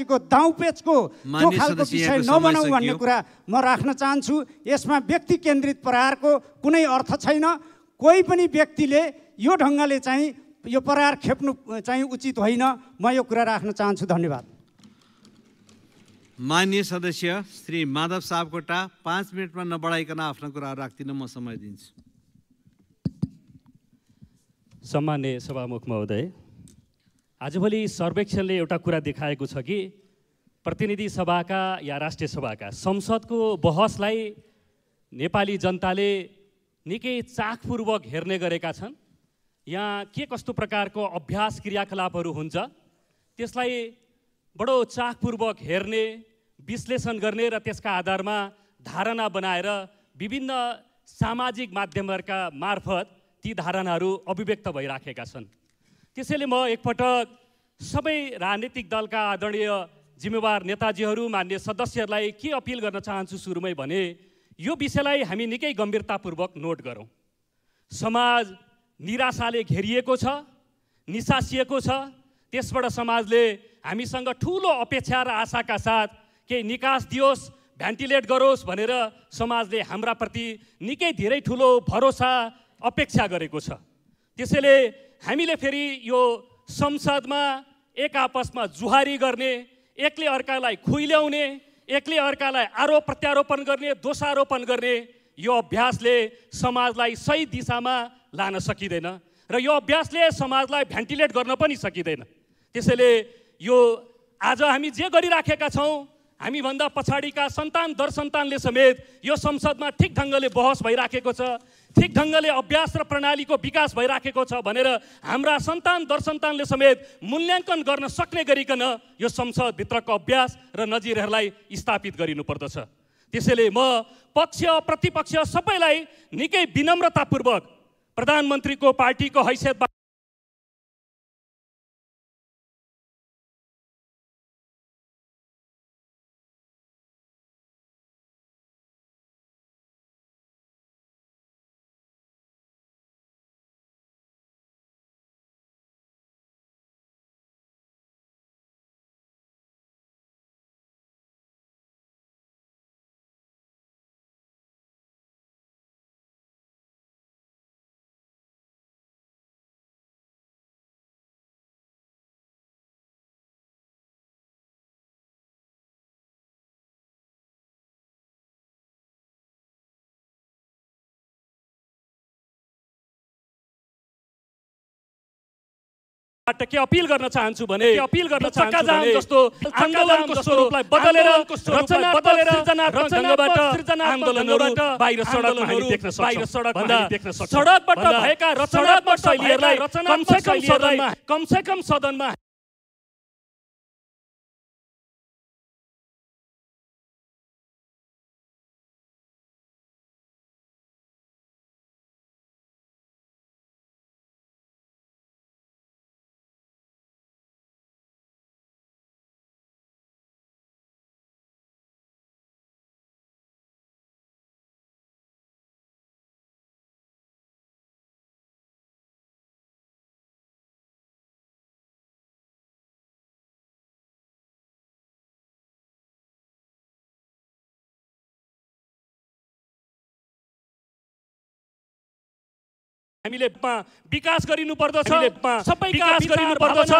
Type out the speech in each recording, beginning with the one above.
जीको दाउपेचको खालको विषय नबनाऊ भन्ने कुरा म राख्न चाहन्छु यसमा व्यक्ति केन्द्रित प्रहारको कुनै अर्थ छैन कोही पनि व्यक्तिले यो ढङ्गले चाहिँ यो प्रहार खेप्नु चाहिँ उचित होइन म यो कुरा राख्न चाहन्छु धन्यवाद मान्य सदस्य श्री माधव सापकोटा पाँच मिनटमा नबढाइकन आफ्नो कुरा राख्दिनँ म समय दिन्छु सम्मान्य सभामुख महोदय आजभोलि सर्वेक्षणले एउटा कुरा देखाएको छ कि प्रतिनिधि सभाका या राष्ट्रिय सभाका संसदको बहसलाई नेपाली जनताले निकै चाखपूर्वक हेर्ने गरेका छन् यहाँ के कस्तो प्रकारको अभ्यास क्रियाकलापहरू हुन्छ त्यसलाई बडो चाखपूर्वक हेर्ने विश्लेषण गर्ने र त्यसका आधारमा धारणा बनाएर विभिन्न सामाजिक माध्यमहरूका मार्फत ती धारणाहरू अभिव्यक्त भइराखेका छन् त्यसैले म एकपटक सबै राजनीतिक दलका आदरणीय जिम्मेवार नेताजीहरू मान्य सदस्यहरूलाई के अपिल गर्न चाहन्छु सुरुमै भने यो विषयलाई हामी निकै गम्भीरतापूर्वक नोट गरौँ समाज निराशाले घेरिएको छ निसासिएको छ त्यसबाट समाजले हामीसँग ठुलो अपेक्षा र आशाका साथ केही निकास दियोस् भेन्टिलेट गरोस् भनेर समाजले हाम्राप्रति निकै धेरै ठुलो भरोसा अपेक्षा गरेको छ त्यसैले हामीले फेरि यो संसदमा एक आपसमा जुहारी गर्ने एकले अर्कालाई खुइल्याउने एकले अर्कालाई आरोप प्रत्यारोपण गर्ने दोषारोपण गर्ने यो अभ्यासले समाजलाई सही दिशामा लान सकिँदैन र यो अभ्यासले समाजलाई भेन्टिलेट गर्न पनि सकिँदैन त्यसैले यो आज हामी जे गरिराखेका छौँ हामीभन्दा पछाडिका सन्तान दर सन्तानले समेत यो संसदमा ठिक ढङ्गले बहस भइराखेको छ ठिक ढङ्गले अभ्यास र प्रणालीको विकास भइराखेको छ भनेर हाम्रा सन्तान दरसन्तानले समेत मूल्याङ्कन गर्न सक्ने गरिकन यो संसदभित्रको अभ्यास र नजिरहरूलाई स्थापित गरिनुपर्दछ त्यसैले म पक्ष प्रतिपक्ष सबैलाई निकै विनम्रतापूर्वक प्रधानमन्त्रीको पार्टीको हैसियतबाट के अपिल गर्न चाहन्छु भने अपिल गर्न चाहन्छु जस्तो आन्दोलनको स्वरूपलाई बदलेर रचना बदलेर सृजना रचनाबाट सृजना आन्दोलनबाट बाहिर सडकमा हामी देख्न सक्छौँ बाहिर सडक देख्न सक्छौँ सडकबाट भएका रचनात्मक शैलीहरूलाई रचना सदनमा कमसे सदनमा हामीले विकास गरिनु पर्दछ विकास गरिनु पर्दछ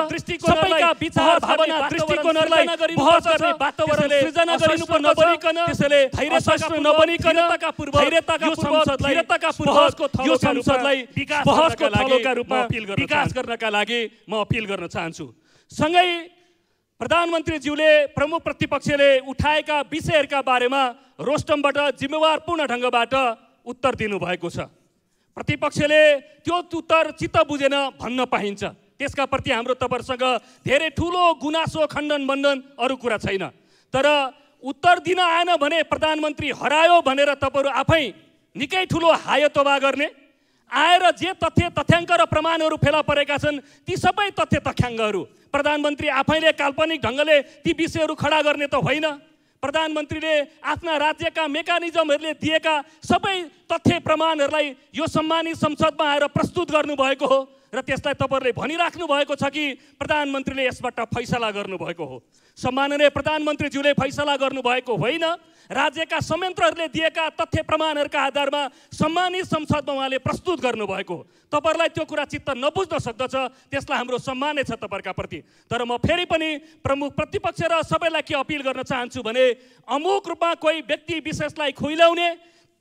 सबैका विचार भावना दृष्टिकोणहरूलाई बहस गर्ने वातावरण सृजना गरिनु नबनिकन त्यसले धैर्यशास्त्र नबनिकन पूर्व धैर्यताका संसदलाई धैर्यताका पूर्वको यो संसदलाई विकास बहसको थलोका रूपमा अपील गर्न विकास गर्नका लागि म अपील गर्न चाहन्छु सँगै प्रधानमन्त्रीज्यूले प्रमुख प्रतिपक्षले उठाएका विषयहरूका बारेमा रोस्टमबाट जिम्मेवारपूर्ण ढङ्गबाट उत्तर दिनुभएको छ प्रतिपक्षले त्यो उत्तर चित्त बुझेन भन्न पाइन्छ त्यसका प्रति हाम्रो तपाईँहरूसँग धेरै ठुलो गुनासो खण्डन बन्धन अरू कुरा छैन तर उत्तर दिन आएन भने प्रधानमन्त्री हरायो भनेर तपाईँहरू आफै निकै ठुलो हायतोबा गर्ने आएर जे तथ्य तथ्याङ्क र प्रमाणहरू फेला परेका छन् ती सबै तथ्य तथ्याङ्कहरू प्रधानमन्त्री आफैले काल्पनिक ढङ्गले ती विषयहरू खडा गर्ने त होइन प्रधानमन्त्रीले आफ्ना राज्यका मेकानिजमहरूले दिएका सबै तथ्य प्रमाणहरूलाई यो सम्मानित संसदमा आएर प्रस्तुत गर्नुभएको हो र त्यसलाई तपाईँहरूले भनिराख्नु भएको छ कि प्रधानमन्त्रीले यसबाट फैसला गर्नुभएको हो सम्माननीय प्रधानमन्त्रीज्यूले फैसला गर्नुभएको होइन राज्यका संयन्त्रहरूले दिएका तथ्य प्रमाणहरूका आधारमा सम्मानित संसदमा उहाँले प्रस्तुत गर्नुभएको तपाईँहरूलाई त्यो कुरा चित्त नबुझ्न सक्दछ त्यसलाई हाम्रो सम्मानै छ तपाईँहरूका प्रति तर म फेरि पनि प्रमुख प्रतिपक्ष र सबैलाई के अपिल गर्न चाहन्छु भने अमुक रूपमा कोही व्यक्ति विशेषलाई खुइल्याउने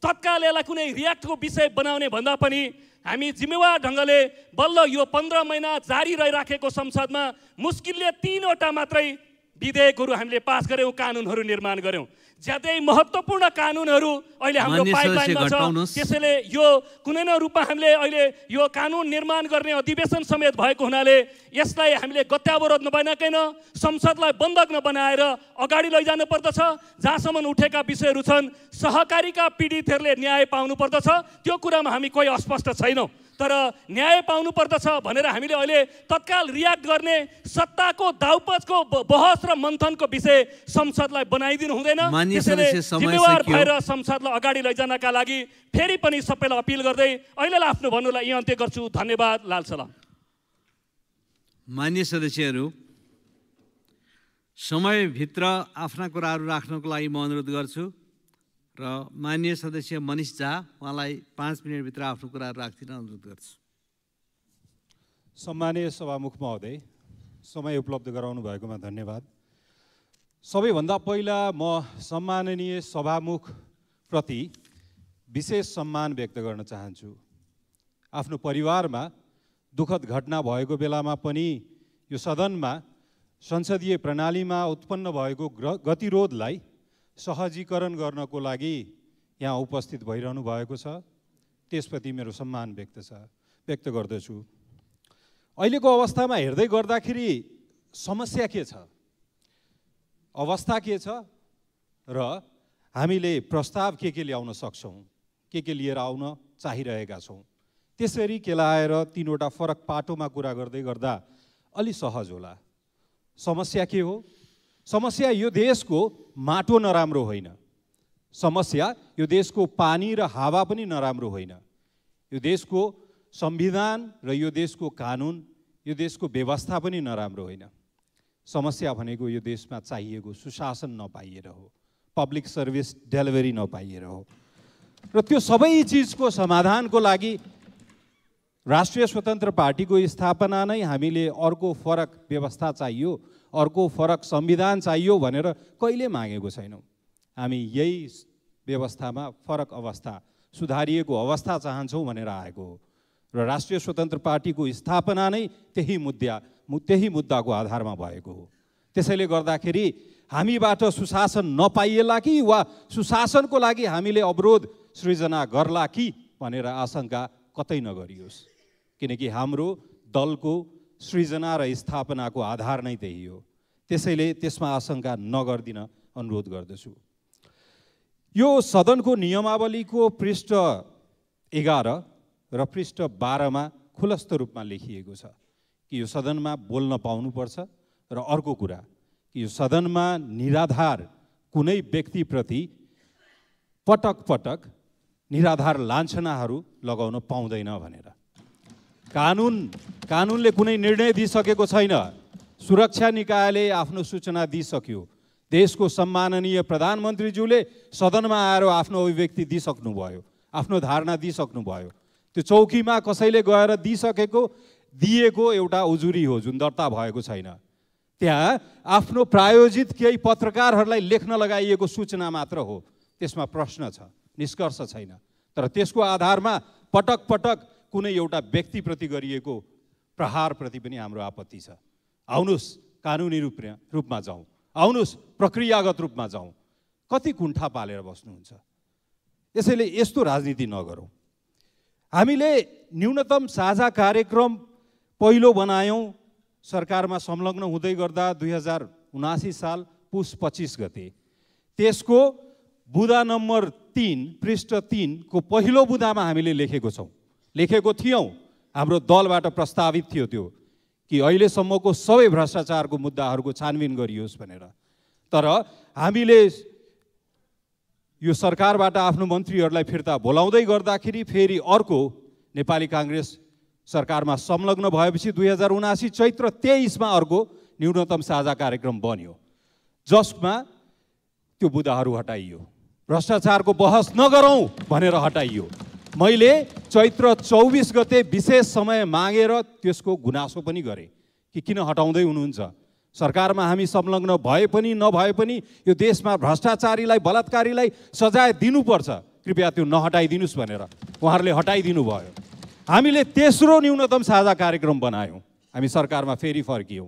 तत्काल यसलाई कुनै रियाक्टको विषय बनाउने भन्दा पनि हामी जिम्मेवार ढङ्गले बल्ल यो पन्ध्र महिना जारी रहिराखेको संसदमा मुस्किलले तिनवटा मात्रै विधेयकहरू हामीले पास गऱ्यौँ कानुनहरू निर्माण गऱ्यौँ ज्यादै महत्त्वपूर्ण कानुनहरू अहिले हाम्रो पाइपलाइनमा छ त्यसैले यो कुनै न रूपमा हामीले अहिले यो कानुन निर्माण गर्ने अधिवेशन समेत भएको हुनाले यसलाई हामीले गत्यावरोध नबनाकैन संसदलाई बन्धक नबनाएर अगाडि लैजानु पर्दछ जहाँसम्म उठेका विषयहरू छन् सहकारीका पीडितहरूले न्याय पाउनु पर्दछ त्यो कुरामा हामी कोही अस्पष्ट छैनौँ तर न्याय पाउनु पर्दछ भनेर हामीले अहिले तत्काल रियाक्ट गर्ने सत्ताको दाउपजको बहस र मन्थनको विषय संसदलाई बनाइदिनु हुँदैन जिम्मेवार भएर संसदलाई अगाडि लैजानका लागि फेरि पनि सबैलाई अपिल गर्दै अहिलेलाई आफ्नो भन्नुलाई यी अन्त्य गर्छु धन्यवाद लाल सलाम मान्य सदस्यहरू समयभित्र आफ्ना कुराहरू राख्नको लागि म अनुरोध गर्छु र मान्य सदस्य मनिष झा उहाँलाई पाँच मिनटभित्र आफ्नो कुरा राखिदिन अनुरोध गर्छु सम्मानीय सभामुख महोदय समय उपलब्ध गराउनु भएकोमा धन्यवाद सबैभन्दा पहिला म सम्माननीय सभामुखप्रति विशेष सम्मान व्यक्त गर्न चाहन्छु आफ्नो परिवारमा दुःखद घटना भएको बेलामा पनि यो सदनमा संसदीय प्रणालीमा उत्पन्न भएको ग्र गतिरोधलाई सहजीकरण गर्नको लागि यहाँ उपस्थित भइरहनु भएको छ त्यसप्रति मेरो सम्मान व्यक्त छ व्यक्त गर्दछु अहिलेको अवस्थामा हेर्दै गर्दाखेरि समस्या के छ अवस्था के छ र हामीले प्रस्ताव के के ल्याउन सक्छौँ के के लिएर आउन चाहिरहेका छौँ त्यसरी केलाएर तिनवटा फरक पाटोमा कुरा गर्दै गर्दा अलि सहज होला समस्या के हो समस्या यो देशको माटो नराम्रो होइन समस्या यो देशको पानी र हावा पनि नराम्रो होइन यो देशको संविधान र यो देशको कानुन यो देशको व्यवस्था पनि नराम्रो होइन समस्या भनेको यो देशमा चाहिएको सुशासन नपाइएर हो पब्लिक सर्भिस डेलिभरी नपाइएर हो र त्यो सबै चिजको समाधानको लागि राष्ट्रिय स्वतन्त्र पार्टीको स्थापना नै हामीले अर्को फरक व्यवस्था चाहियो अर्को फरक संविधान चाहियो भनेर कहिले मागेको छैनौँ हामी यही व्यवस्थामा फरक अवस्था सुधारिएको अवस्था चाहन्छौँ भनेर आएको हो र राष्ट्रिय स्वतन्त्र पार्टीको स्थापना नै त्यही मुद्दा त्यही मुद्दाको आधारमा भएको हो त्यसैले गर्दाखेरि हामीबाट सुशासन नपाइएला कि वा सुशासनको लागि हामीले अवरोध सृजना गर्ला कि भनेर आशंका कतै नगरियोस् किनकि हाम्रो दलको सृजना र स्थापनाको आधार नै त्यही हो त्यसैले त्यसमा आशंका नगरिदिन अनुरोध गर्दछु यो सदनको नियमावलीको पृष्ठ एघार र पृष्ठ बाह्रमा खुलस्त रूपमा लेखिएको छ कि यो सदनमा बोल्न पाउनुपर्छ र अर्को कुरा कि यो सदनमा निराधार कुनै व्यक्तिप्रति पटक पटक निराधार लान्छनाहरू लगाउन पाउँदैन भनेर कानुन कानुनले कुनै निर्णय दिइसकेको छैन सुरक्षा निकायले आफ्नो सूचना दिइसक्यो देशको सम्माननीय प्रधानमन्त्रीज्यूले सदनमा आएर आफ्नो अभिव्यक्ति दिइसक्नुभयो आफ्नो धारणा दिइसक्नुभयो त्यो चौकीमा कसैले गएर दिइसकेको दिएको एउटा उजुरी हो जुन दर्ता भएको छैन त्यहाँ आफ्नो प्रायोजित केही पत्रकारहरूलाई लेख्न लगाइएको सूचना मात्र हो त्यसमा प्रश्न छ निष्कर्ष छैन तर त्यसको आधारमा पटक पटक कुनै एउटा व्यक्तिप्रति गरिएको प्रहारप्रति पनि हाम्रो आपत्ति छ आउनुहोस् कानुनी रूप रूपमा जाउँ आउनुहोस् प्रक्रियागत रूपमा जाउँ कति कुण्ठा पालेर बस्नुहुन्छ यसैले यस्तो राजनीति नगरौँ हामीले न्यूनतम साझा कार्यक्रम पहिलो बनायौँ सरकारमा संलग्न हुँदै गर्दा दुई हजार उनासी साल पुस पच्चिस गते त्यसको बुदा नम्बर तिन पृष्ठ तिनको पहिलो बुदामा हामीले लेखेको छौँ लेखेको थियौँ हाम्रो दलबाट प्रस्तावित थियो त्यो कि अहिलेसम्मको सबै भ्रष्टाचारको मुद्दाहरूको छानबिन गरियोस् भनेर तर हामीले यो सरकारबाट आफ्नो मन्त्रीहरूलाई फिर्ता बोलाउँदै गर्दाखेरि फेरि अर्को नेपाली काङ्ग्रेस सरकारमा संलग्न भएपछि दुई हजार उनासी चैत्र तेइसमा अर्को न्यूनतम साझा कार्यक्रम बन्यो जसमा त्यो बुदाहरू हटाइयो भ्रष्टाचारको बहस नगरौँ भनेर हटाइयो मैले चैत्र चौबिस गते विशेष समय मागेर त्यसको गुनासो पनि गरेँ कि किन हटाउँदै हुनुहुन्छ सरकारमा हामी संलग्न भए पनि नभए पनि यो देशमा भ्रष्टाचारीलाई बलात्कारीलाई सजाय दिनुपर्छ कृपया त्यो नहटाइदिनुहोस् भनेर उहाँहरूले हटाइदिनु भयो हामीले तेस्रो न्यूनतम साझा कार्यक्रम बनायौँ हामी सरकारमा फेरि फर्कियौँ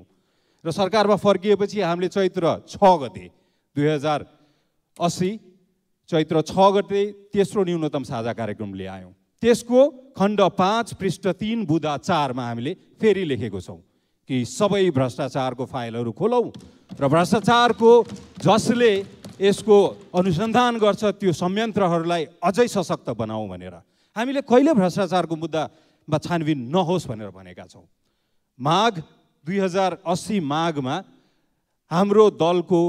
र सरकारमा फर्किएपछि हामीले चैत्र छ गते दुई हजार असी चैत्र छ गते तेस्रो न्यूनतम साझा कार्यक्रम ल्यायौँ त्यसको खण्ड पाँच पृष्ठ तिन बुधा चारमा हामीले फेरि लेखेको छौँ कि सबै भ्रष्टाचारको फाइलहरू खोलौँ र भ्रष्टाचारको जसले यसको अनुसन्धान गर्छ त्यो संयन्त्रहरूलाई अझै सशक्त बनाऊ भनेर हामीले कहिले भ्रष्टाचारको मुद्दामा छानबिन नहोस् भनेर भनेका छौँ माघ दुई हजार अस्सी माघमा हाम्रो दलको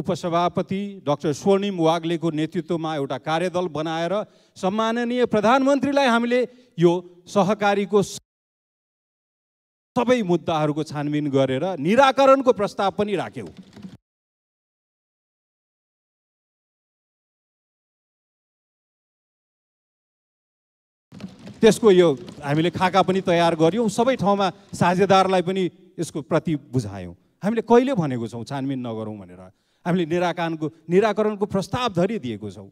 उपसभापति डाक्टर स्वर्णिम वाग्लेको नेतृत्वमा एउटा कार्यदल बनाएर सम्माननीय प्रधानमन्त्रीलाई हामीले यो सहकारीको सबै मुद्दाहरूको छानबिन गरेर निराकरणको प्रस्ताव पनि राख्यौँ त्यसको यो हामीले खाका पनि तयार गऱ्यौँ सबै ठाउँमा साझेदारलाई पनि यसको प्रति बुझायौँ हामीले कहिले भनेको छौँ छानबिन नगरौँ भनेर हामीले निराकरणको निराकरणको प्रस्ताव धरिदिएको छौँ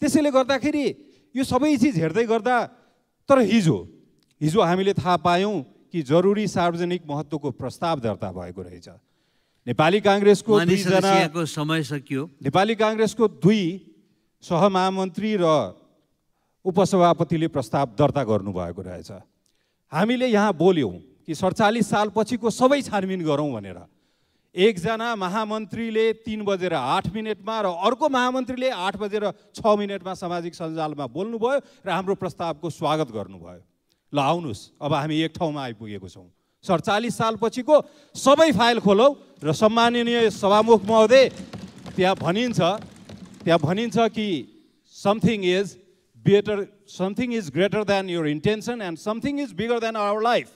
त्यसैले गर्दाखेरि यो सबै चिज हेर्दै गर्दा तर हिजो हिजो हामीले थाहा पायौँ कि जरुरी सार्वजनिक महत्त्वको प्रस्ताव दर्ता भएको रहेछ नेपाली काङ्ग्रेसको समय सकियो नेपाली काङ्ग्रेसको दुई सहमहामन्त्री र उपसभापतिले प्रस्ताव दर्ता गर्नुभएको रहेछ हामीले यहाँ बोल्यौँ कि सडचालिस सालपछिको सबै छानबिन गरौँ भनेर एकजना महामन्त्रीले तिन बजेर आठ मिनटमा र अर्को महामन्त्रीले आठ बजेर छ मिनटमा सामाजिक सञ्जालमा बोल्नुभयो र हाम्रो प्रस्तावको स्वागत गर्नुभयो ल आउनुहोस् अब हामी एक ठाउँमा आइपुगेको छौँ सडचालिस सालपछिको सबै फाइल खोलौँ र सम्माननीय सभामुख महोदय त्यहाँ भनिन्छ त्यहाँ भनिन्छ कि something is better something is greater than your intention and something is bigger than our life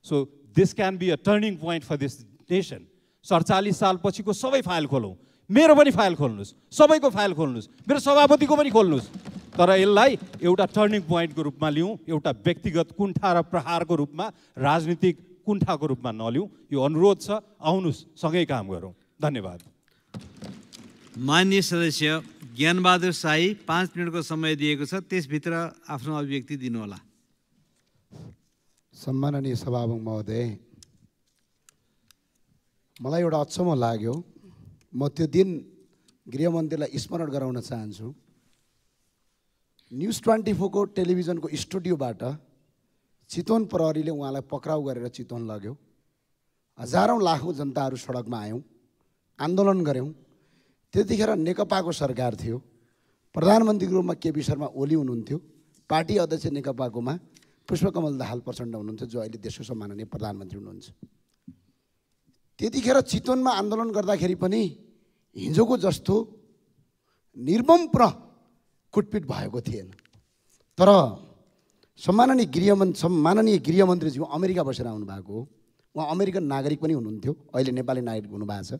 so this can be a turning point for this nation सडचालिस सालपछिको सबै फाइल खोलौँ मेरो पनि फाइल खोल्नुहोस् सबैको फाइल खोल्नुहोस् मेरो सभापतिको पनि खोल्नुहोस् तर यसलाई एउटा टर्निङ पोइन्टको रूपमा लिउँ एउटा व्यक्तिगत कुण्ठा र प्रहारको रूपमा राजनीतिक कुण्ठाको रूपमा नलिउँ यो अनुरोध छ आउनुहोस् सँगै काम गरौँ धन्यवाद मान्य सदस्य ज्ञानबहादुर साई पाँच मिनटको समय दिएको छ त्यसभित्र आफ्नो अभिव्यक्ति दिनुहोला सम्माननीय सभामुख महोदय मलाई एउटा अचम्म लाग्यो म त्यो दिन गृहमन्त्रीलाई स्मरण गराउन चाहन्छु न्युज ट्वेन्टी फोरको टेलिभिजनको स्टुडियोबाट चितवन प्रहरीले उहाँलाई पक्राउ गरेर चितवन लग्यो हजारौँ लाखौँ जनताहरू सडकमा आयौँ आन्दोलन गऱ्यौँ त्यतिखेर नेकपाको सरकार थियो प्रधानमन्त्रीको रूपमा केपी शर्मा ओली हुनुहुन्थ्यो पार्टी अध्यक्ष नेकपाकोमा पुष्पकमल दाहाल प्रचण्ड हुनुहुन्थ्यो जो अहिले देशको सम्माननीय प्रधानमन्त्री हुनुहुन्छ त्यतिखेर चितवनमा आन्दोलन गर्दाखेरि पनि हिजोको जस्तो निर्मम प्र कुटपिट भएको थिएन तर सम्माननीय गृहमन् सम्माननीय गृहमन्त्रीज्यू अमेरिका बसेर आउनु भएको हो उहाँ अमेरिकन नागरिक पनि हुनुहुन्थ्यो अहिले नेपाली नागरिक हुनुभएको छ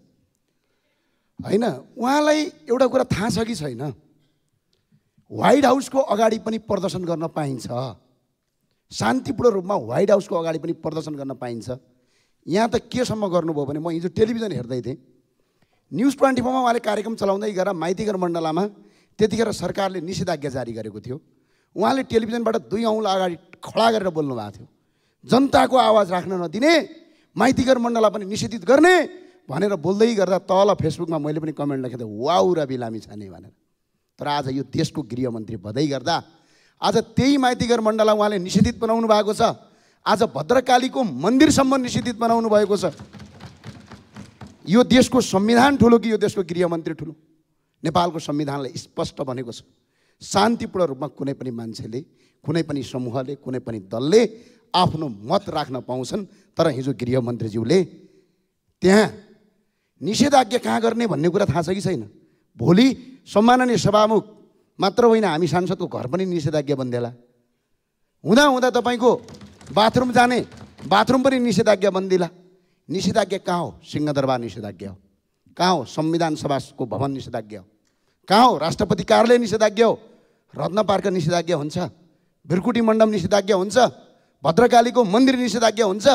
होइन उहाँलाई एउटा कुरा थाहा छ कि छैन वाइट हाउसको अगाडि पनि प्रदर्शन गर्न पाइन्छ शान्तिपूर्ण रूपमा वाइट हाउसको अगाडि पनि प्रदर्शन गर्न पाइन्छ यहाँ त केसम्म गर्नुभयो भने म हिजो टेलिभिजन हेर्दै थिएँ न्युज ट्वेन्टी फोरमा उहाँले कार्यक्रम चलाउँदै गएर माइतीघर मण्डलामा त्यतिखेर सरकारले निषेधाज्ञा जारी गरेको थियो उहाँले टेलिभिजनबाट दुई औँला अगाडि खडा गरेर बोल्नु भएको थियो जनताको आवाज राख्न नदिने माइतीघर मण्डला पनि निषेधित गर्ने भनेर बोल्दै गर्दा तल फेसबुकमा मैले पनि कमेन्ट लेखेको थिएँ वाउ रवि लामी छाने भनेर तर आज यो देशको गृहमन्त्री भन्दै गर्दा आज त्यही माइतीघर मण्डला उहाँले निषेधित बनाउनु भएको छ आज भद्रकालीको मन्दिरसम्म निषेधित बनाउनु भएको छ यो देशको संविधान ठुलो कि यो देशको गृहमन्त्री ठुलो नेपालको संविधानले स्पष्ट भनेको छ शान्तिपूर्ण रूपमा कुनै पनि मान्छेले कुनै पनि समूहले कुनै पनि दलले आफ्नो मत राख्न पाउँछन् तर हिजो गृहमन्त्रीज्यूले त्यहाँ निषेधाज्ञा कहाँ गर्ने भन्ने कुरा थाहा छ कि छैन भोलि सम्माननीय सभामुख मात्र होइन हामी सांसदको घर पनि निषेधाज्ञा बन्देला हुँदा हुँदा तपाईँको बाथरुम जाने बाथरुम पनि निषेधाज्ञा बन्दिला निषेधाज्ञा कहाँ हो सिंहदरबार निषेधाज्ञा हो कहाँ हो संविधान सभाको भवन निषेधाज्ञा हो कहाँ हो राष्ट्रपति कार्यालय निषेधाज्ञा हो रत्न पार्क निषेधाज्ञा हुन्छ भिरकुटी मण्डप निषेधाज्ञा हुन्छ भद्रकालीको मन्दिर निषेधाज्ञा हुन्छ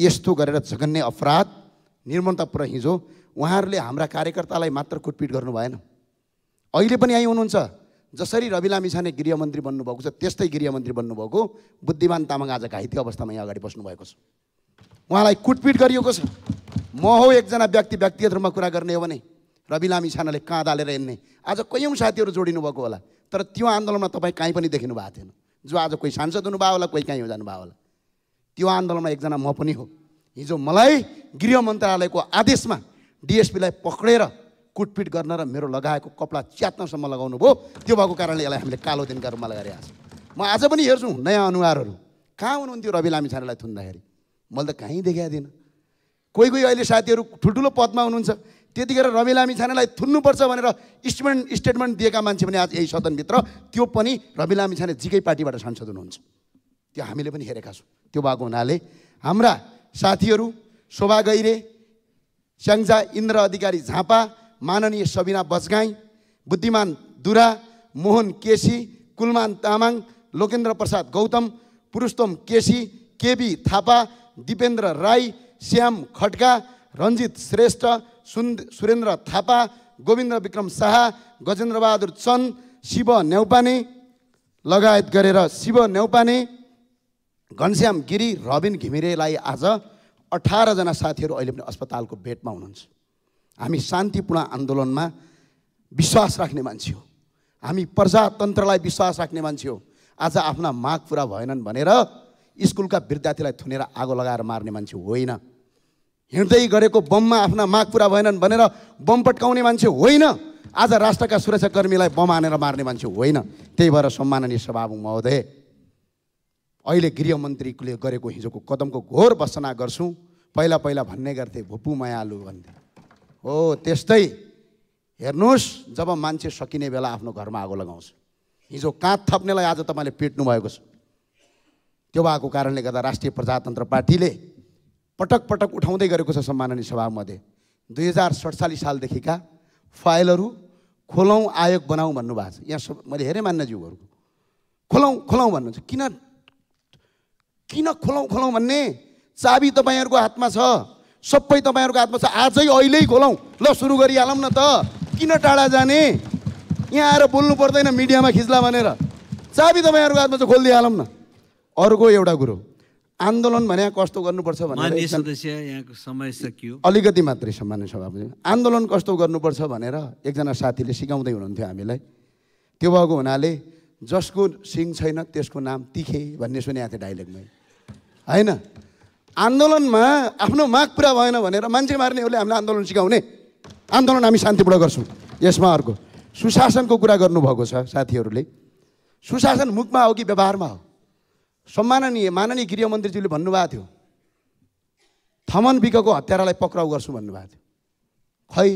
यस्तो गरेर जघन्य अपराध निर्मणतापुर हिजो उहाँहरूले हाम्रा कार्यकर्तालाई मात्र कुटपिट गर्नु भएन अहिले पनि यहीँ हुनुहुन्छ जसरी रवि लामी छाने गृहमन्त्री बन्नुभएको छ त्यस्तै गृहमन्त्री बन्नुभएको बुद्धिमान तामाङ आज घाइते अवस्थामा यहाँ अगाडि बस्नुभएको छ उहाँलाई कुटपिट गरिएको छ म हो एकजना व्यक्ति व्यक्तिगत रूपमा कुरा गर्ने हो भने रवि लामी छानाले कहाँ दालेर हिँड्ने आज कैयौँ साथीहरू जोडिनु भएको होला तर त्यो आन्दोलनमा तपाईँ कहीँ पनि देखिनु भएको थिएन जो आज कोही सांसद हुनुभयो होला कोही कहीँ जानुभयो होला त्यो आन्दोलनमा एकजना म पनि हो हिजो मलाई गृह मन्त्रालयको आदेशमा डिएसपीलाई पक्रेर कुटपिट गर्न र मेरो लगाएको कपडा च्यात्नसम्म लगाउनु भयो त्यो भएको कारणले यसलाई हामीले कालो दिनका रूपमा लगाएर आएको छ म आज पनि हेर्छु नयाँ अनुहारहरू कहाँ हुनुहुन्थ्यो रवि लामी छानेलाई थुन्दाखेरि मैले त कहीँ देखाएको थिइनँ कोही कोही अहिले साथीहरू ठुल्ठुलो पदमा हुनुहुन्छ त्यतिखेर रवि लामी छानेलाई थुन्नुपर्छ भनेर स्टेटमेन्ट स्टेटमेन्ट दिएका मान्छे पनि आज यही सदनभित्र त्यो पनि रवि लामी छाने जिकै पार्टीबाट सांसद हुनुहुन्छ त्यो हामीले पनि हेरेका छौँ त्यो भएको हुनाले हाम्रा साथीहरू शोभा गैरे स्याङ्जा इन्द्र अधिकारी झापा माननीय सबिना बजगाई बुद्धिमान दुरा मोहन केसी कुलमान तामाङ लोकेन्द्र प्रसाद गौतम पुरुषोत्तम केसी केबी थापा दिपेन्द्र राई श्याम खड्का रञ्जित श्रेष्ठ सुन्द सुरेन्द्र थापा गोविन्द विक्रम शाह गजेन्द्रबहादुर चन्द शिव न्यौपाने लगायत गरेर शिव न्यौपाने घनश्याम गिरी रबिन घिमिरेलाई आज अठारजना साथीहरू अहिले पनि अस्पतालको बेडमा हुनुहुन्छ हामी शान्तिपूर्ण आन्दोलनमा विश्वास राख्ने मान्छे हो हामी प्रजातन्त्रलाई विश्वास राख्ने मान्छे हो आज आफ्ना माग पुरा भएनन् भनेर स्कुलका विद्यार्थीलाई थुनेर आगो लगाएर मार्ने मान्छे होइन हिँड्दै गरेको बममा आफ्ना माग पुरा भएनन् भनेर बम पट्काउने मान्छे होइन आज राष्ट्रका सुरक्षाकर्मीलाई बम हानेर मार्ने मान्छे होइन त्यही भएर सम्माननीय सभामुख महोदय अहिले गृहमन्त्रीले गरेको हिजोको कदमको घोर भसना गर्छु पहिला पहिला भन्ने गर्थे भुपू मयालु भन्थे हो त्यस्तै हेर्नुहोस् जब मान्छे सकिने बेला आफ्नो घरमा आगो लगाउँछ हिजो काँध थप्नेलाई आज तपाईँले पिट्नु भएको छ त्यो भएको कारणले गर्दा राष्ट्रिय प्रजातन्त्र पार्टीले पटक पटक उठाउँदै गरेको छ सम्माननीय सभामध्ये दुई हजार सडचालिस सालदेखिका फाइलहरू खोलौँ आयोग बनाऊ भन्नुभएको छ यहाँ सब मैले हेरेँ मान्यज्यूहरूको खोलौँ खोलौँ भन्नुहुन्छ किन किन खोलौँ खोलौँ भन्ने चाबी तपाईँहरूको हातमा छ सबै तपाईँहरूको हातमा छ आजै अहिले खोलौँ ल सुरु गरिहालौँ न त किन टाढा जाने यहाँ आएर बोल्नु पर्दैन मिडियामा खिच्ला भनेर चाबी तपाईँहरूको हातमा चाहिँ खोलिदिइहालौँ न अर्को एउटा कुरो आन्दोलन भने कस्तो गर्नुपर्छ भनेर सदस्य यहाँको अलिकति मात्रै सामान्य सभापति आन्दोलन कस्तो गर्नुपर्छ भनेर एकजना साथीले सिकाउँदै हुनुहुन्थ्यो हामीलाई त्यो भएको हुनाले जसको सिङ छैन त्यसको नाम तिखे भन्ने सुनेको थिएँ डाइलेक्टमै होइन आन्दोलनमा आफ्नो माग पुरा भएन भनेर मान्छे मार्नेहरूले हामीलाई आन्दोलन सिकाउने आन्दोलन हामी शान्तिपूर्ण गर्छौँ यसमा अर्को सुशासनको कुरा गर्नुभएको छ साथीहरूले सुशासन मुखमा हो कि व्यवहारमा हो सम्माननीय माननीय गृहमन्त्रीज्यूले भन्नुभएको थियो थमन विकको हत्यारालाई पक्राउ गर्छु भन्नुभएको थियो खै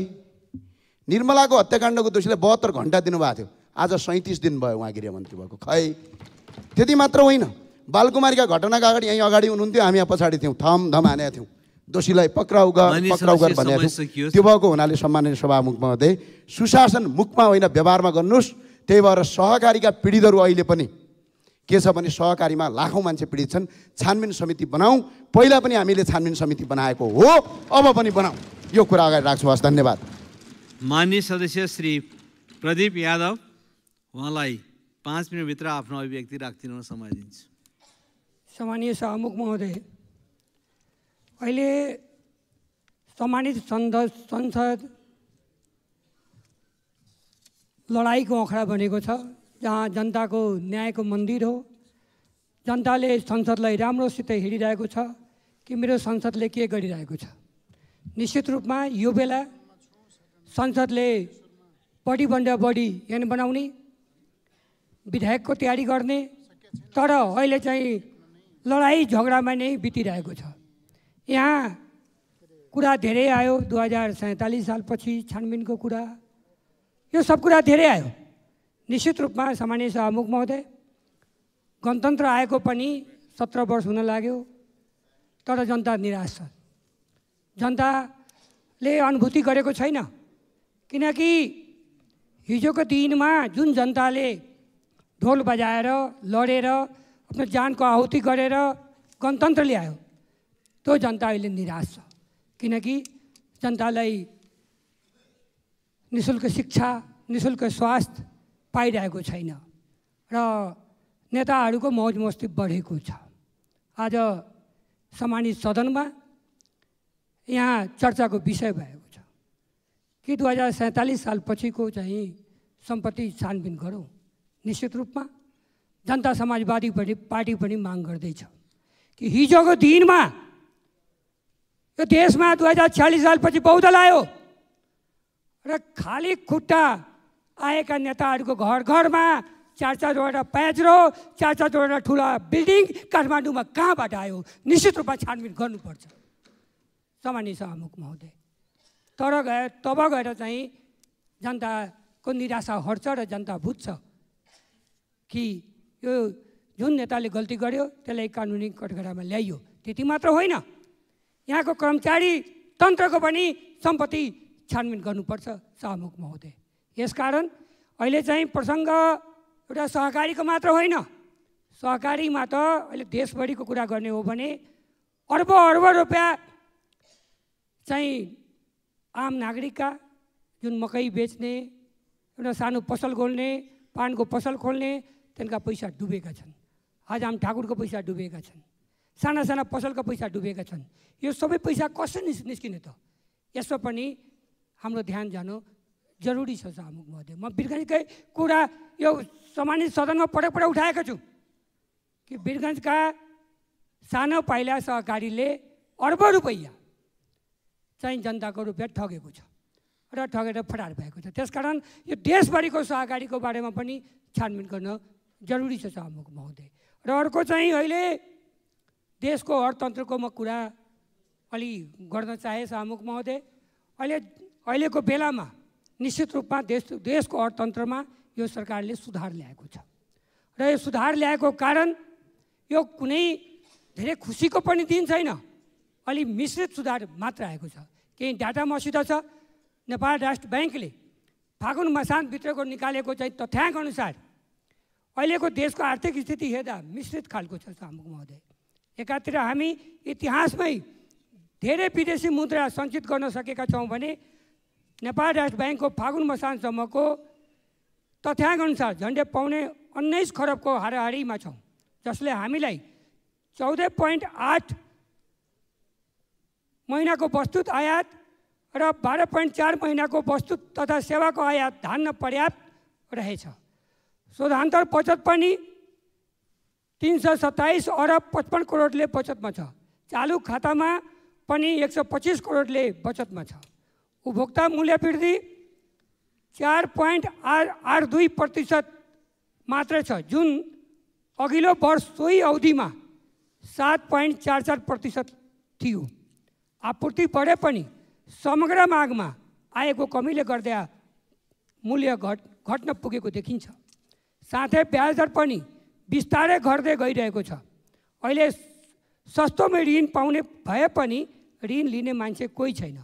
निर्मलाको हत्याकाण्डको दोषीलाई बहत्तर घन्टा दिनुभएको थियो आज सैँतिस दिन भयो उहाँ गृहमन्त्री भएको खै त्यति मात्र होइन बालकुमारीका घटनाका अगाडि यहीँ अगाडि हुनुहुन्थ्यो हामी यहाँ पछाडि थियौँ थम धम हानेका थियौँ दोषीलाई पक्राउ गर पक्राउ गर भनेर त्यो भएको हुनाले सम्माननीय सभामुख महोदय सुशासन मुखमा होइन व्यवहारमा गर्नुहोस् त्यही भएर सहकारीका पीडितहरू अहिले पनि के छ भने सहकारीमा लाखौँ मान्छे पीडित छन् छानबिन समिति बनाऊ पहिला पनि हामीले छानबिन समिति बनाएको हो अब पनि बनाऊ यो कुरा अगाडि राख्छु हस् धन्यवाद मान्य सदस्य श्री प्रदीप यादव उहाँलाई पाँच मिनटभित्र आफ्नो अभिव्यक्ति राखिदिनु समय दिन्छु सम्मानीय सहमुख महोदय अहिले सम्मानित सन्द संसद लडाइँको अखडा बनेको छ जहाँ जनताको न्यायको मन्दिर हो जनताले संसदलाई राम्रोसित हिँडिरहेको छ कि मेरो संसदले के गरिरहेको छ निश्चित रूपमा यो बेला संसदले बढीभन्दा बढी ऐन बनाउने विधेयकको तयारी गर्ने तर अहिले चाहिँ लडाइँ झगडामा नै बितिरहेको छ यहाँ कुरा धेरै आयो दुई हजार सैँतालिस सालपछि छानबिनको कुरा यो सब कुरा धेरै आयो निश्चित रूपमा सामान्य सभामुख महोदय गणतन्त्र आएको पनि सत्र वर्ष हुन लाग्यो तर जनता निराश छ जनताले अनुभूति गरेको छैन किनकि हिजोको दिनमा जुन जनताले ढोल बजाएर लडेर आफ्नो ज्यानको आहुति गरेर गणतन्त्र ल्यायो त्यो जनता अहिले निराश छ किनकि जनतालाई निशुल्क शिक्षा निशुल्क स्वास्थ्य पाइरहेको छैन र नेताहरूको मौज मस्ती बढेको छ आज सम्मानित सदनमा यहाँ चर्चाको विषय भएको छ कि दुई हजार सैँतालिस सालपछिको चाहिँ सम्पत्ति छानबिन गरौँ निश्चित रूपमा जनता समाजवादी पनि पार्टी पनि माग गर्दैछ कि हिजोको दिनमा यो देशमा दुई हजार छ्यालिस सालपछि बहुदल आयो र खाली खुट्टा आएका नेताहरूको घर घरमा चार चारवटा प्याजरो चार चारवटा ठुला बिल्डिङ काठमाडौँमा कहाँबाट आयो निश्चित रूपमा छानबिन गर्नुपर्छ सामान्य सभामुख महोदय तर गए तब गएर चाहिँ जनताको निराशा हट्छ र जनता बुझ्छ कि यो जुन नेताले गल्ती गर्यो त्यसलाई कानुनी कटघरामा ल्याइयो त्यति मात्र होइन यहाँको कर्मचारी तन्त्रको पनि सम्पत्ति छानबिन गर्नुपर्छ सामुख महोदय यसकारण अहिले चाहिँ प्रसङ्ग एउटा सहकारीको मात्र होइन सहकारीमा त अहिले देशभरिको कुरा गर्ने हो भने अर्ब अर्ब रुपियाँ चाहिँ आम नागरिकका जुन मकै बेच्ने एउटा सानो पसल खोल्ने पानको पसल खोल्ने तिनका पैसा डुबेका छन् आज आम ठाकुरको पैसा डुबेका छन् साना साना पसलका पैसा डुबेका छन् यो सबै पैसा कसरी निस् निस्किने त यसमा पनि हाम्रो ध्यान जानु जरुरी छ सामुख महोदय म बिरगञ्जकै कुरा यो सामान्य सदनमा पटक पटक उठाएको छु कि बिरगन्जका सानो पाइला सहकारीले अर्ब रुपैयाँ चाहिँ जनताको रुपियाँ ठगेको छ र ठगेर फटार भएको छ त्यसकारण यो देशभरिको सहकारीको बारेमा पनि छानबिन गर्न जरुरी छ सहमुख महोदय र अर्को चाहिँ अहिले देशको अर्थतन्त्रको म कुरा अलि गर्न चाहे सहमुख महोदय अहिले अहिलेको बेलामा निश्चित रूपमा देश देशको अर्थतन्त्रमा यो सरकारले सुधार ल्याएको छ र यो सुधार ल्याएको कारण यो कुनै धेरै खुसीको पनि दिन छैन अलि मिश्रित सुधार मात्र आएको छ केही डाटा मसित छ नेपाल राष्ट्र ब्याङ्कले फागुन भित्रको निकालेको चाहिँ तथ्याङ्क अनुसार अहिलेको देशको आर्थिक स्थिति हेर्दा मिश्रित खालको छ सामुक महोदय एकातिर हामी इतिहासमै धेरै विदेशी मुद्रा सञ्चित गर्न सकेका छौँ भने नेपाल राष्ट्र ब्याङ्कको फागुन मसानसम्मको तथ्याङ्कअनुसार झन्डै पाउने उन्नाइस खरबको हाराहारीमा छौँ जसले हामीलाई चौध पोइन्ट आठ महिनाको वस्तुत आयात र बाह्र पोइन्ट चार महिनाको वस्तु तथा सेवाको आयात धान्न पर्याप्त रहेछ शोधान्तर बचत पनि तिन सय सत्ताइस अरब पचपन्न करोडले बचतमा छ चालु खातामा पनि एक सय पच्चिस करोडले बचतमा छ उपभोक्ता मूल्य वृद्धि चार पोइन्ट आठ आठ दुई प्रतिशत मात्रै छ जुन अघिल्लो वर्ष सोही अवधिमा सात पोइन्ट चार चार प्रतिशत थियो आपूर्ति बढे पनि समग्र मागमा आएको कमीले गर्दा मूल्य घट घट्न पुगेको देखिन्छ साथै ब्याजदर पनि बिस्तारै घट्दै गइरहेको छ अहिले सस्तोमै ऋण पाउने भए पनि ऋण लिने मान्छे कोही छैन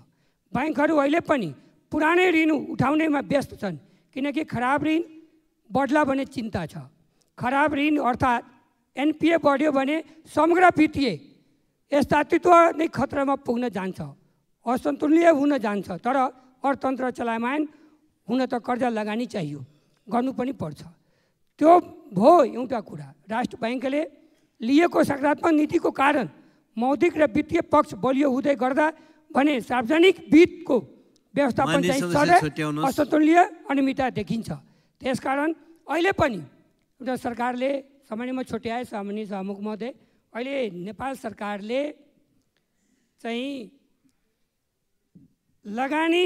ब्याङ्कहरू अहिले पनि पुरानै ऋण उठाउनेमा व्यस्त छन् किनकि खराब ऋण बढ्ला भने चिन्ता छ खराब ऋण अर्थात् एनपिए बढ्यो भने समग्र वित्तीय यस्तातित्व नै खतरामा पुग्न जान्छ असन्तुल्य हुन जान्छ तर अर्थतन्त्र चलायमान हुन त कर्जा लगानी चाहियो गर्नु पनि पर्छ त्यो भयो एउटा कुरा राष्ट्र ब्याङ्कले लिएको सकारात्मक नीतिको कारण मौद्रिक र वित्तीय पक्ष बलियो हुँदै गर्दा भने सार्वजनिक वित्तको व्यवस्थापन चाहिँ असतुल्य अनियमितता देखिन्छ त्यसकारण अहिले पनि एउटा सरकारले सामान्यमा छुट्याए सामान्य सहमुख मध्ये अहिले नेपाल सरकारले चाहिँ लगानी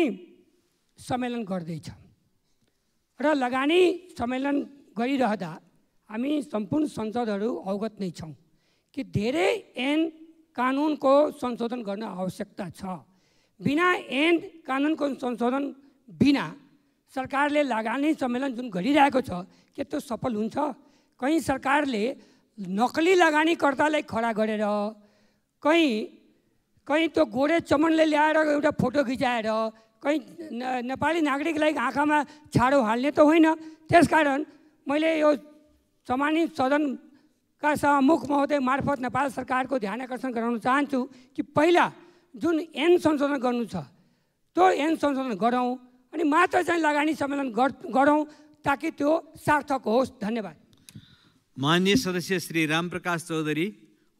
सम्मेलन गर्दैछ र लगानी सम्मेलन गरिरहँदा हामी सम्पूर्ण संसदहरू अवगत नै छौँ कि धेरै एन कानुनको संशोधन गर्न आवश्यकता छ बिना एन कानुनको संशोधन बिना सरकारले लगानी सम्मेलन जुन गरिरहेको छ के त्यो सफल हुन्छ कहीँ सरकारले नक्कली लगानीकर्तालाई खडा गरेर कहीँ कहीँ त्यो गोरे चमनले ल्याएर एउटा फोटो खिचाएर कहीँ नेपाली नागरिकलाई आँखामा छाडो हाल्ने त होइन त्यसकारण मैले यो सम्मानित सदनका सभामुख महोदय मार्फत नेपाल सरकारको ध्यान आकर्षण गराउन चाहन्छु कि पहिला जुन एन संशोधन गर्नु छ त्यो एन संशोधन गरौँ अनि मात्र चाहिँ लगानी सम्मेलन गरौँ ताकि त्यो सार्थक होस् धन्यवाद मान्य सदस्य श्री प्रकाश चौधरी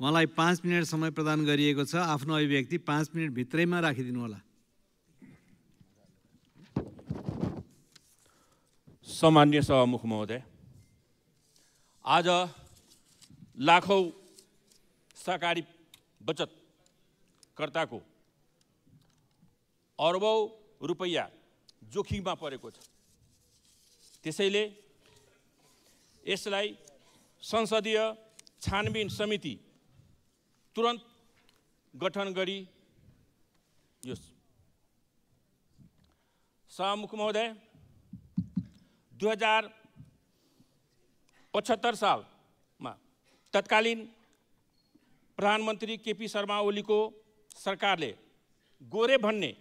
उहाँलाई पाँच मिनट समय प्रदान गरिएको छ आफ्नो अभिव्यक्ति पाँच मिनटभित्रैमा राखिदिनु होला सामान्य सभामुख महोदय आज लाखौँ सहकारी बचतकर्ताको अर्बौँ रुपैयाँ जोखिममा परेको छ त्यसैले यसलाई संसदीय छानबिन समिति तुरन्त गठन गरी सभामुख महोदय दुई हजार पचहत्तर सालमा तत्कालीन प्रधानमन्त्री केपी शर्मा ओलीको सरकारले गोरे भन्ने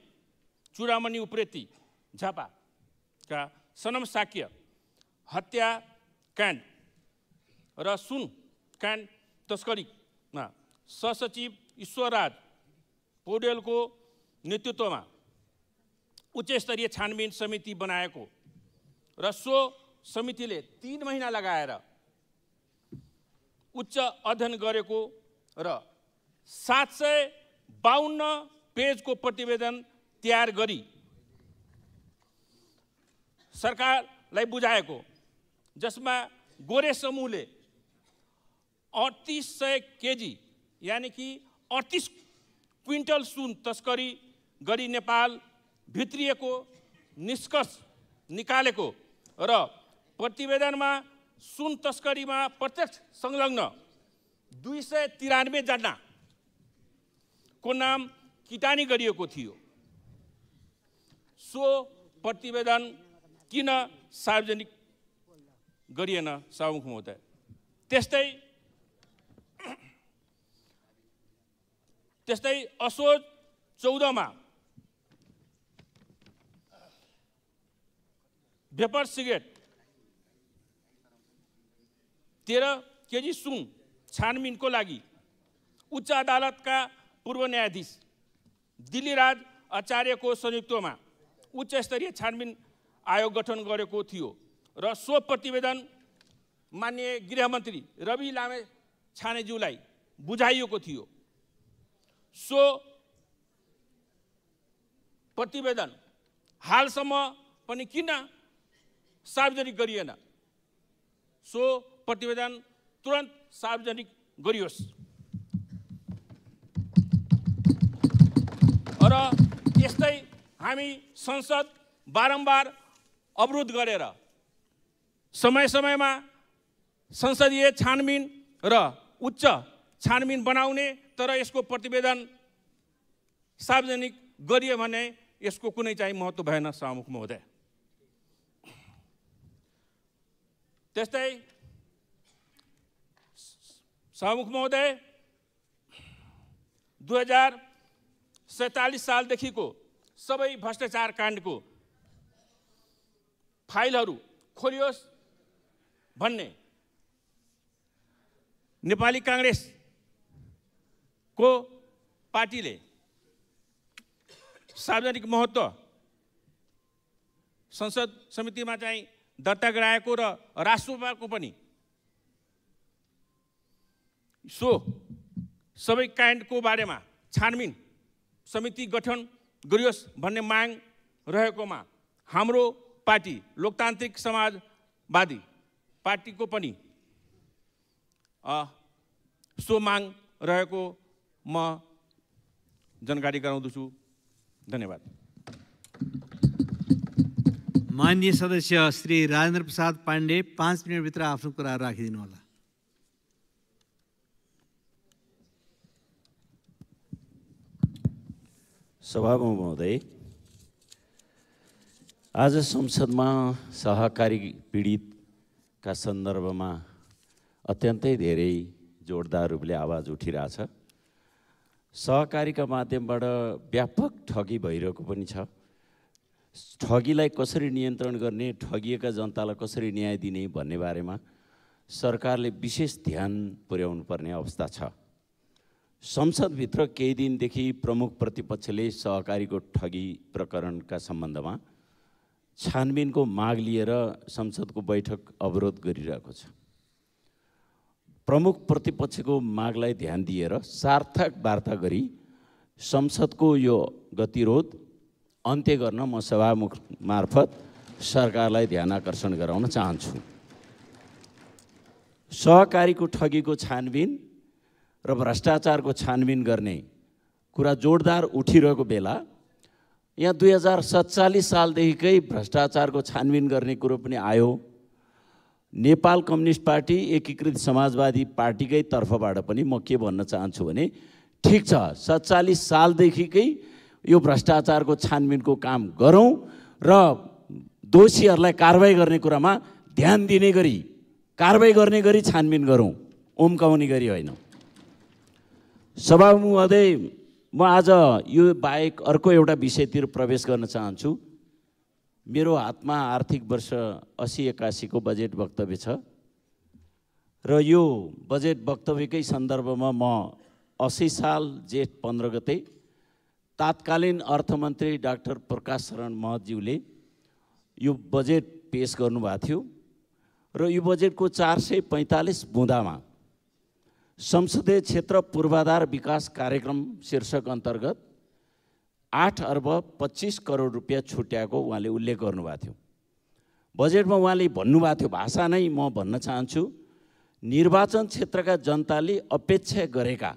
चुडामणि उप्रेती झापाका सनम साक्य क्यान्ड र सुन काण्ड तस्करीमा सहसचिव ईश्वरराज पौडेलको नेतृत्वमा उच्चस्तरीय छानबिन समिति बनाएको र सो समितिले तिन महिना लगाएर उच्च अध्ययन गरेको र सात सय बाहन्न पेजको प्रतिवेदन तयार गरी सरकारलाई बुझाएको जसमा गोरे समूहले अडतिस सय केजी यानि कि अडतिस क्विन्टल सुन तस्करी गरी नेपाल भित्रिएको निष्कर्ष निकालेको र प्रतिवेदनमा सुन तस्करीमा प्रत्यक्ष संलग्न दुई सय तिरानब्बेजनाको नाम किटानी गरिएको थियो सो प्रतिवेदन किन सार्वजनिक गरिएन सामुख महोदय त्यस्तै त्यस्तै असोज चौधमा भेपर सिगरेट तेह्र केजी सुन छानबिनको लागि उच्च अदालतका पूर्व न्यायाधीश दिल्लीराज आचार्यको संयुक्तमा उच्च स्तरीय छानबिन आयोग गठन गरेको थियो र सो प्रतिवेदन मान्य गृहमन्त्री रवि लामे छानेज्यूलाई बुझाइएको थियो सो प्रतिवेदन हालसम्म पनि किन सार्वजनिक गरिएन सो प्रतिवेदन तुरन्त सार्वजनिक गरियोस् र यस्तै हामी संसद बारम्बार अवरोध गरेर समय समयमा संसदीय छानबिन र उच्च छानबिन बनाउने तर यसको प्रतिवेदन सार्वजनिक गरियो भने यसको कुनै चाहिँ महत्त्व भएन सामुख महोदय त्यस्तै प्रमुख महोदय दुई हजार सैतालिस सालदेखिको सबै भ्रष्टाचार काण्डको फाइलहरू खोलियोस् भन्ने नेपाली काङ्ग्रेसको पार्टीले सार्वजनिक महत्त्व संसद समितिमा चाहिँ दर्ता गराएको र राष्ट्रसभाको पनि सो सबै काइन्डको बारेमा छानबिन समिति गठन गरियोस् भन्ने माग रहेकोमा हाम्रो पार्टी लोकतान्त्रिक समाजवादी पार्टीको पनि सो माग रहेको म जानकारी गराउँदछु धन्यवाद मान्य सदस्य श्री राजेन्द्र प्रसाद पाण्डे पाँच मिनटभित्र आफ्नो कुरा राखिदिनु होला सभामा महोदय आज संसदमा सहकारी पीडितका सन्दर्भमा अत्यन्तै धेरै जोडदार रूपले आवाज उठिरहेछ सहकारीका माध्यमबाट व्यापक ठगी भइरहेको पनि छ ठगीलाई कसरी नियन्त्रण गर्ने ठगिएका जनतालाई कसरी न्याय दिने भन्ने बारेमा सरकारले विशेष ध्यान पुर्याउनु पर्ने अवस्था छ संसदभित्र केही दिनदेखि प्रमुख प्रतिपक्षले सहकारीको ठगी प्रकरणका सम्बन्धमा छानबिनको माग लिएर संसदको बैठक अवरोध गरिरहेको छ प्रमुख प्रतिपक्षको मागलाई ध्यान दिएर सार्थक वार्ता गरी संसदको यो गतिरोध अन्त्य गर्न म सभामुख मार्फत सरकारलाई ध्यान आकर्षण गराउन चाहन्छु सहकारीको ठगीको छानबिन र भ्रष्टाचारको छानबिन गर्ने कुरा जोडदार उठिरहेको बेला यहाँ दुई हजार सत्तालिस सालदेखिकै भ्रष्टाचारको छानबिन गर्ने कुरो पनि आयो नेपाल कम्युनिस्ट पार्टी एकीकृत समाजवादी पार्टीकै तर्फबाट पनि म के भन्न चाहन्छु भने ठिक छ सत्तालिस सालदेखिकै यो भ्रष्टाचारको छानबिनको काम गरौँ र दोषीहरूलाई कारवाही गर्ने कुरामा ध्यान दिने गरी कारवाही गर्ने गरी छानबिन गरौँ उम्काउने गरी होइन सभा महोदय म आज यो बाहेक अर्को एउटा विषयतिर प्रवेश गर्न चाहन्छु मेरो हातमा आर्थिक वर्ष असी एकासीको बजेट वक्तव्य छ र यो बजेट वक्तव्यकै सन्दर्भमा म असी साल जेठ पन्ध्र गते तात्कालीन अर्थमन्त्री डाक्टर प्रकाश शरण महतज्यूले यो बजेट पेस गर्नुभएको थियो र यो बजेटको चार सय पैँतालिस बुँदामा संसदीय क्षेत्र पूर्वाधार विकास कार्यक्रम शीर्षक अन्तर्गत आठ अर्ब पच्चिस करोड रुपियाँ छुट्याएको उहाँले उल्लेख गर्नुभएको थियो बजेटमा उहाँले भन्नुभएको थियो भाषा नै म भन्न चाहन्छु निर्वाचन क्षेत्रका जनताले अपेक्षा गरेका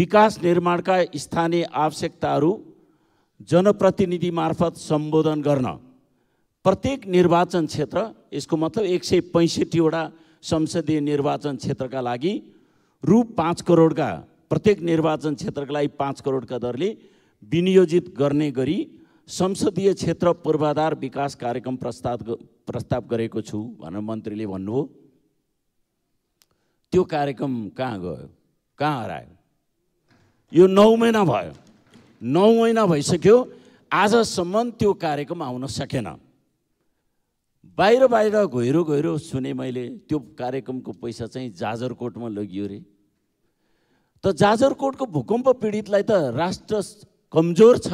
विकास निर्माणका स्थानीय आवश्यकताहरू जनप्रतिनिधि मार्फत सम्बोधन गर्न प्रत्येक निर्वाचन क्षेत्र यसको मतलब एक सय पैँसठीवटा संसदीय निर्वाचन क्षेत्रका लागि रु पाँच करोडका प्रत्येक निर्वाचन क्षेत्रका लागि पाँच करोडका दरले विनियोजित गर्ने गरी संसदीय क्षेत्र पूर्वाधार विकास कार्यक्रम प्रस्ताव प्रस्ताव गरेको छु भनेर मन्त्रीले भन्नुभयो त्यो कार्यक्रम कहाँ गयो कहाँ हरायो यो नौ महिना भयो नौ महिना भइसक्यो आजसम्म त्यो कार्यक्रम आउन सकेन बाहिर बाहिर घोइरो घोइरो सुने मैले त्यो कार्यक्रमको पैसा चाहिँ जाजरकोटमा लगियो अरे त जाजरकोटको भूकम्प पीडितलाई त राष्ट्र कमजोर छ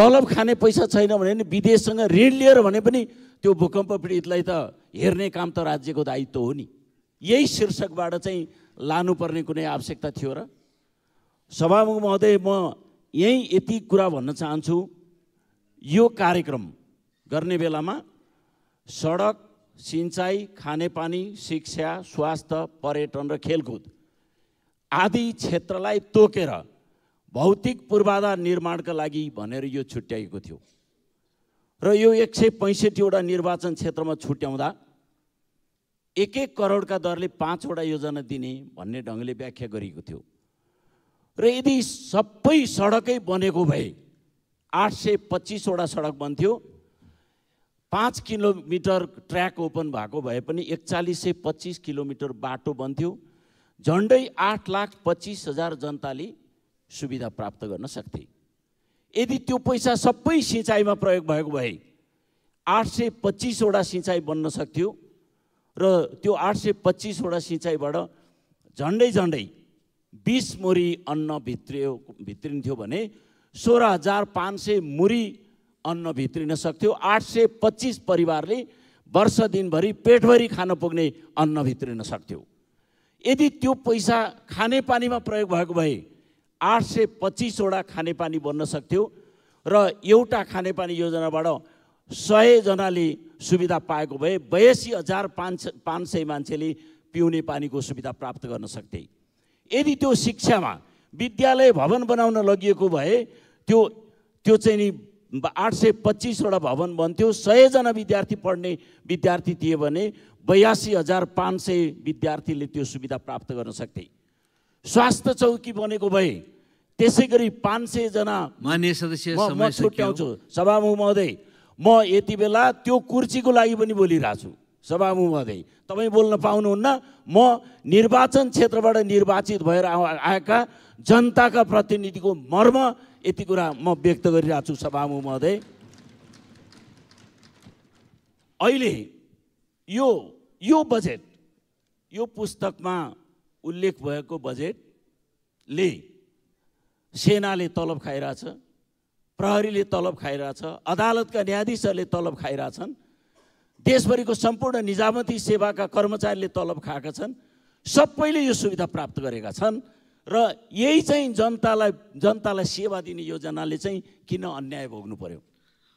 तलब खाने पैसा छैन भने नि विदेशसँग ऋण लिएर भने पनि त्यो भूकम्प पीडितलाई त हेर्ने काम त राज्यको दायित्व हो नि यही शीर्षकबाट चाहिँ लानुपर्ने कुनै आवश्यकता थियो र सभामुख महोदय म यहीँ यति कुरा भन्न चाहन्छु यो कार्यक्रम गर्ने बेलामा सडक सिँचाइ खानेपानी शिक्षा स्वास्थ्य पर्यटन र खेलकुद आदि क्षेत्रलाई तोकेर भौतिक पूर्वाधार निर्माणका लागि भनेर यो छुट्याइएको थियो र यो एक सय पैँसठीवटा निर्वाचन क्षेत्रमा छुट्याउँदा एक एक करोडका दरले पाँचवटा योजना दिने भन्ने ढङ्गले व्याख्या गरिएको थियो र यदि सबै सडकै बनेको भए आठ सय पच्चिसवटा सडक बन्थ्यो पाँच किलोमिटर ट्र्याक ओपन भएको भए पनि एकचालिस सय पच्चिस किलोमिटर बाटो बन्थ्यो झन्डै आठ लाख पच्चिस हजार जनताले सुविधा प्राप्त गर्न सक्थे यदि त्यो पैसा सबै सिँचाइमा प्रयोग भएको भए आठ सय पच्चिसवटा सिँचाइ बन्न सक्थ्यो र त्यो आठ सय पच्चिसवटा सिँचाइबाट झन्डै झन्डै बिस मुरी अन्न भित्रियो भित्रिन्थ्यो भने सोह्र हजार पाँच सय मुरी अन्न भित्रिन सक्थ्यो आठ सय पच्चिस परिवारले वर्ष दिनभरि पेटभरि खान पुग्ने अन्न भित्रिन सक्थ्यो यदि त्यो पैसा खानेपानीमा प्रयोग भएको भए आठ सय पच्चिसवटा खानेपानी बन्न सक्थ्यो र एउटा खानेपानी योजनाबाट सयजनाले सुविधा पाएको भए बयासी हजार पाँच पाँच सय मान्छेले पिउने पानीको सुविधा प्राप्त गर्न सक्थे यदि त्यो शिक्षामा विद्यालय भवन बनाउन लगिएको भए त्यो त्यो चाहिँ नि आठ सय पच्चिसवटा भवन बन्थ्यो सयजना विद्यार्थी पढ्ने विद्यार्थी थिए भने बयासी हजार पाँच सय विद्यार्थीले त्यो सुविधा प्राप्त गर्न सक्थे स्वास्थ्य चौकी बनेको भए त्यसै गरी पाँच सयजना मान्य सदस्य म छुट्याउँछु सभामुख महोदय म यति बेला त्यो कुर्चीको लागि पनि बोलिरहेको छु सभामुख महोदय तपाईँ बोल्न पाउनुहुन्न म निर्वाचन क्षेत्रबाट निर्वाचित भएर आएका जनताका प्रतिनिधिको मर्म यति कुरा म व्यक्त गरिरहेको छु सभामु महोदय अहिले यो यो बजेट यो पुस्तकमा उल्लेख भएको बजेटले सेनाले तलब खाइरहेछ प्रहरीले तलब खाइरहेछ अदालतका न्यायाधीशहरूले तलब खाइरहेछन् देशभरिको सम्पूर्ण निजामती सेवाका कर्मचारीले तलब खाएका छन् सबैले यो सुविधा प्राप्त गरेका छन् र यही चाहिँ जनतालाई जनतालाई सेवा दिने योजनाले चाहिँ किन अन्याय भोग्नु पर्यो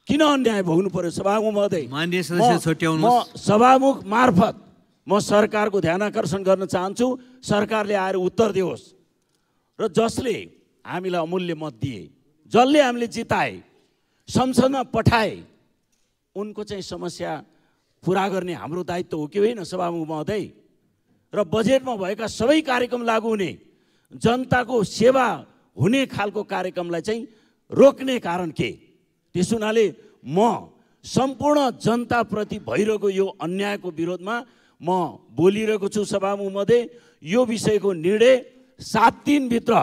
किन अन्याय भोग्नु पर्यो सभामुख महोदय म सभामुख मार्फत म सरकारको ध्यान आकर्षण गर्न चाहन्छु सरकारले आएर उत्तर दियोस् र जसले हामीलाई अमूल्य मत दिए जसले हामीले जिताए संसदमा पठाए उनको चाहिँ समस्या पुरा गर्ने हाम्रो दायित्व हो कि होइन सभामुख महोदय र बजेटमा भएका सबै कार्यक्रम लागु हुने जनताको सेवा हुने खालको कार्यक्रमलाई चाहिँ रोक्ने कारण के त्यस हुनाले म सम्पूर्ण जनताप्रति भइरहेको यो अन्यायको विरोधमा म बोलिरहेको छु सभामुहमध्ये यो विषयको निर्णय सात दिनभित्र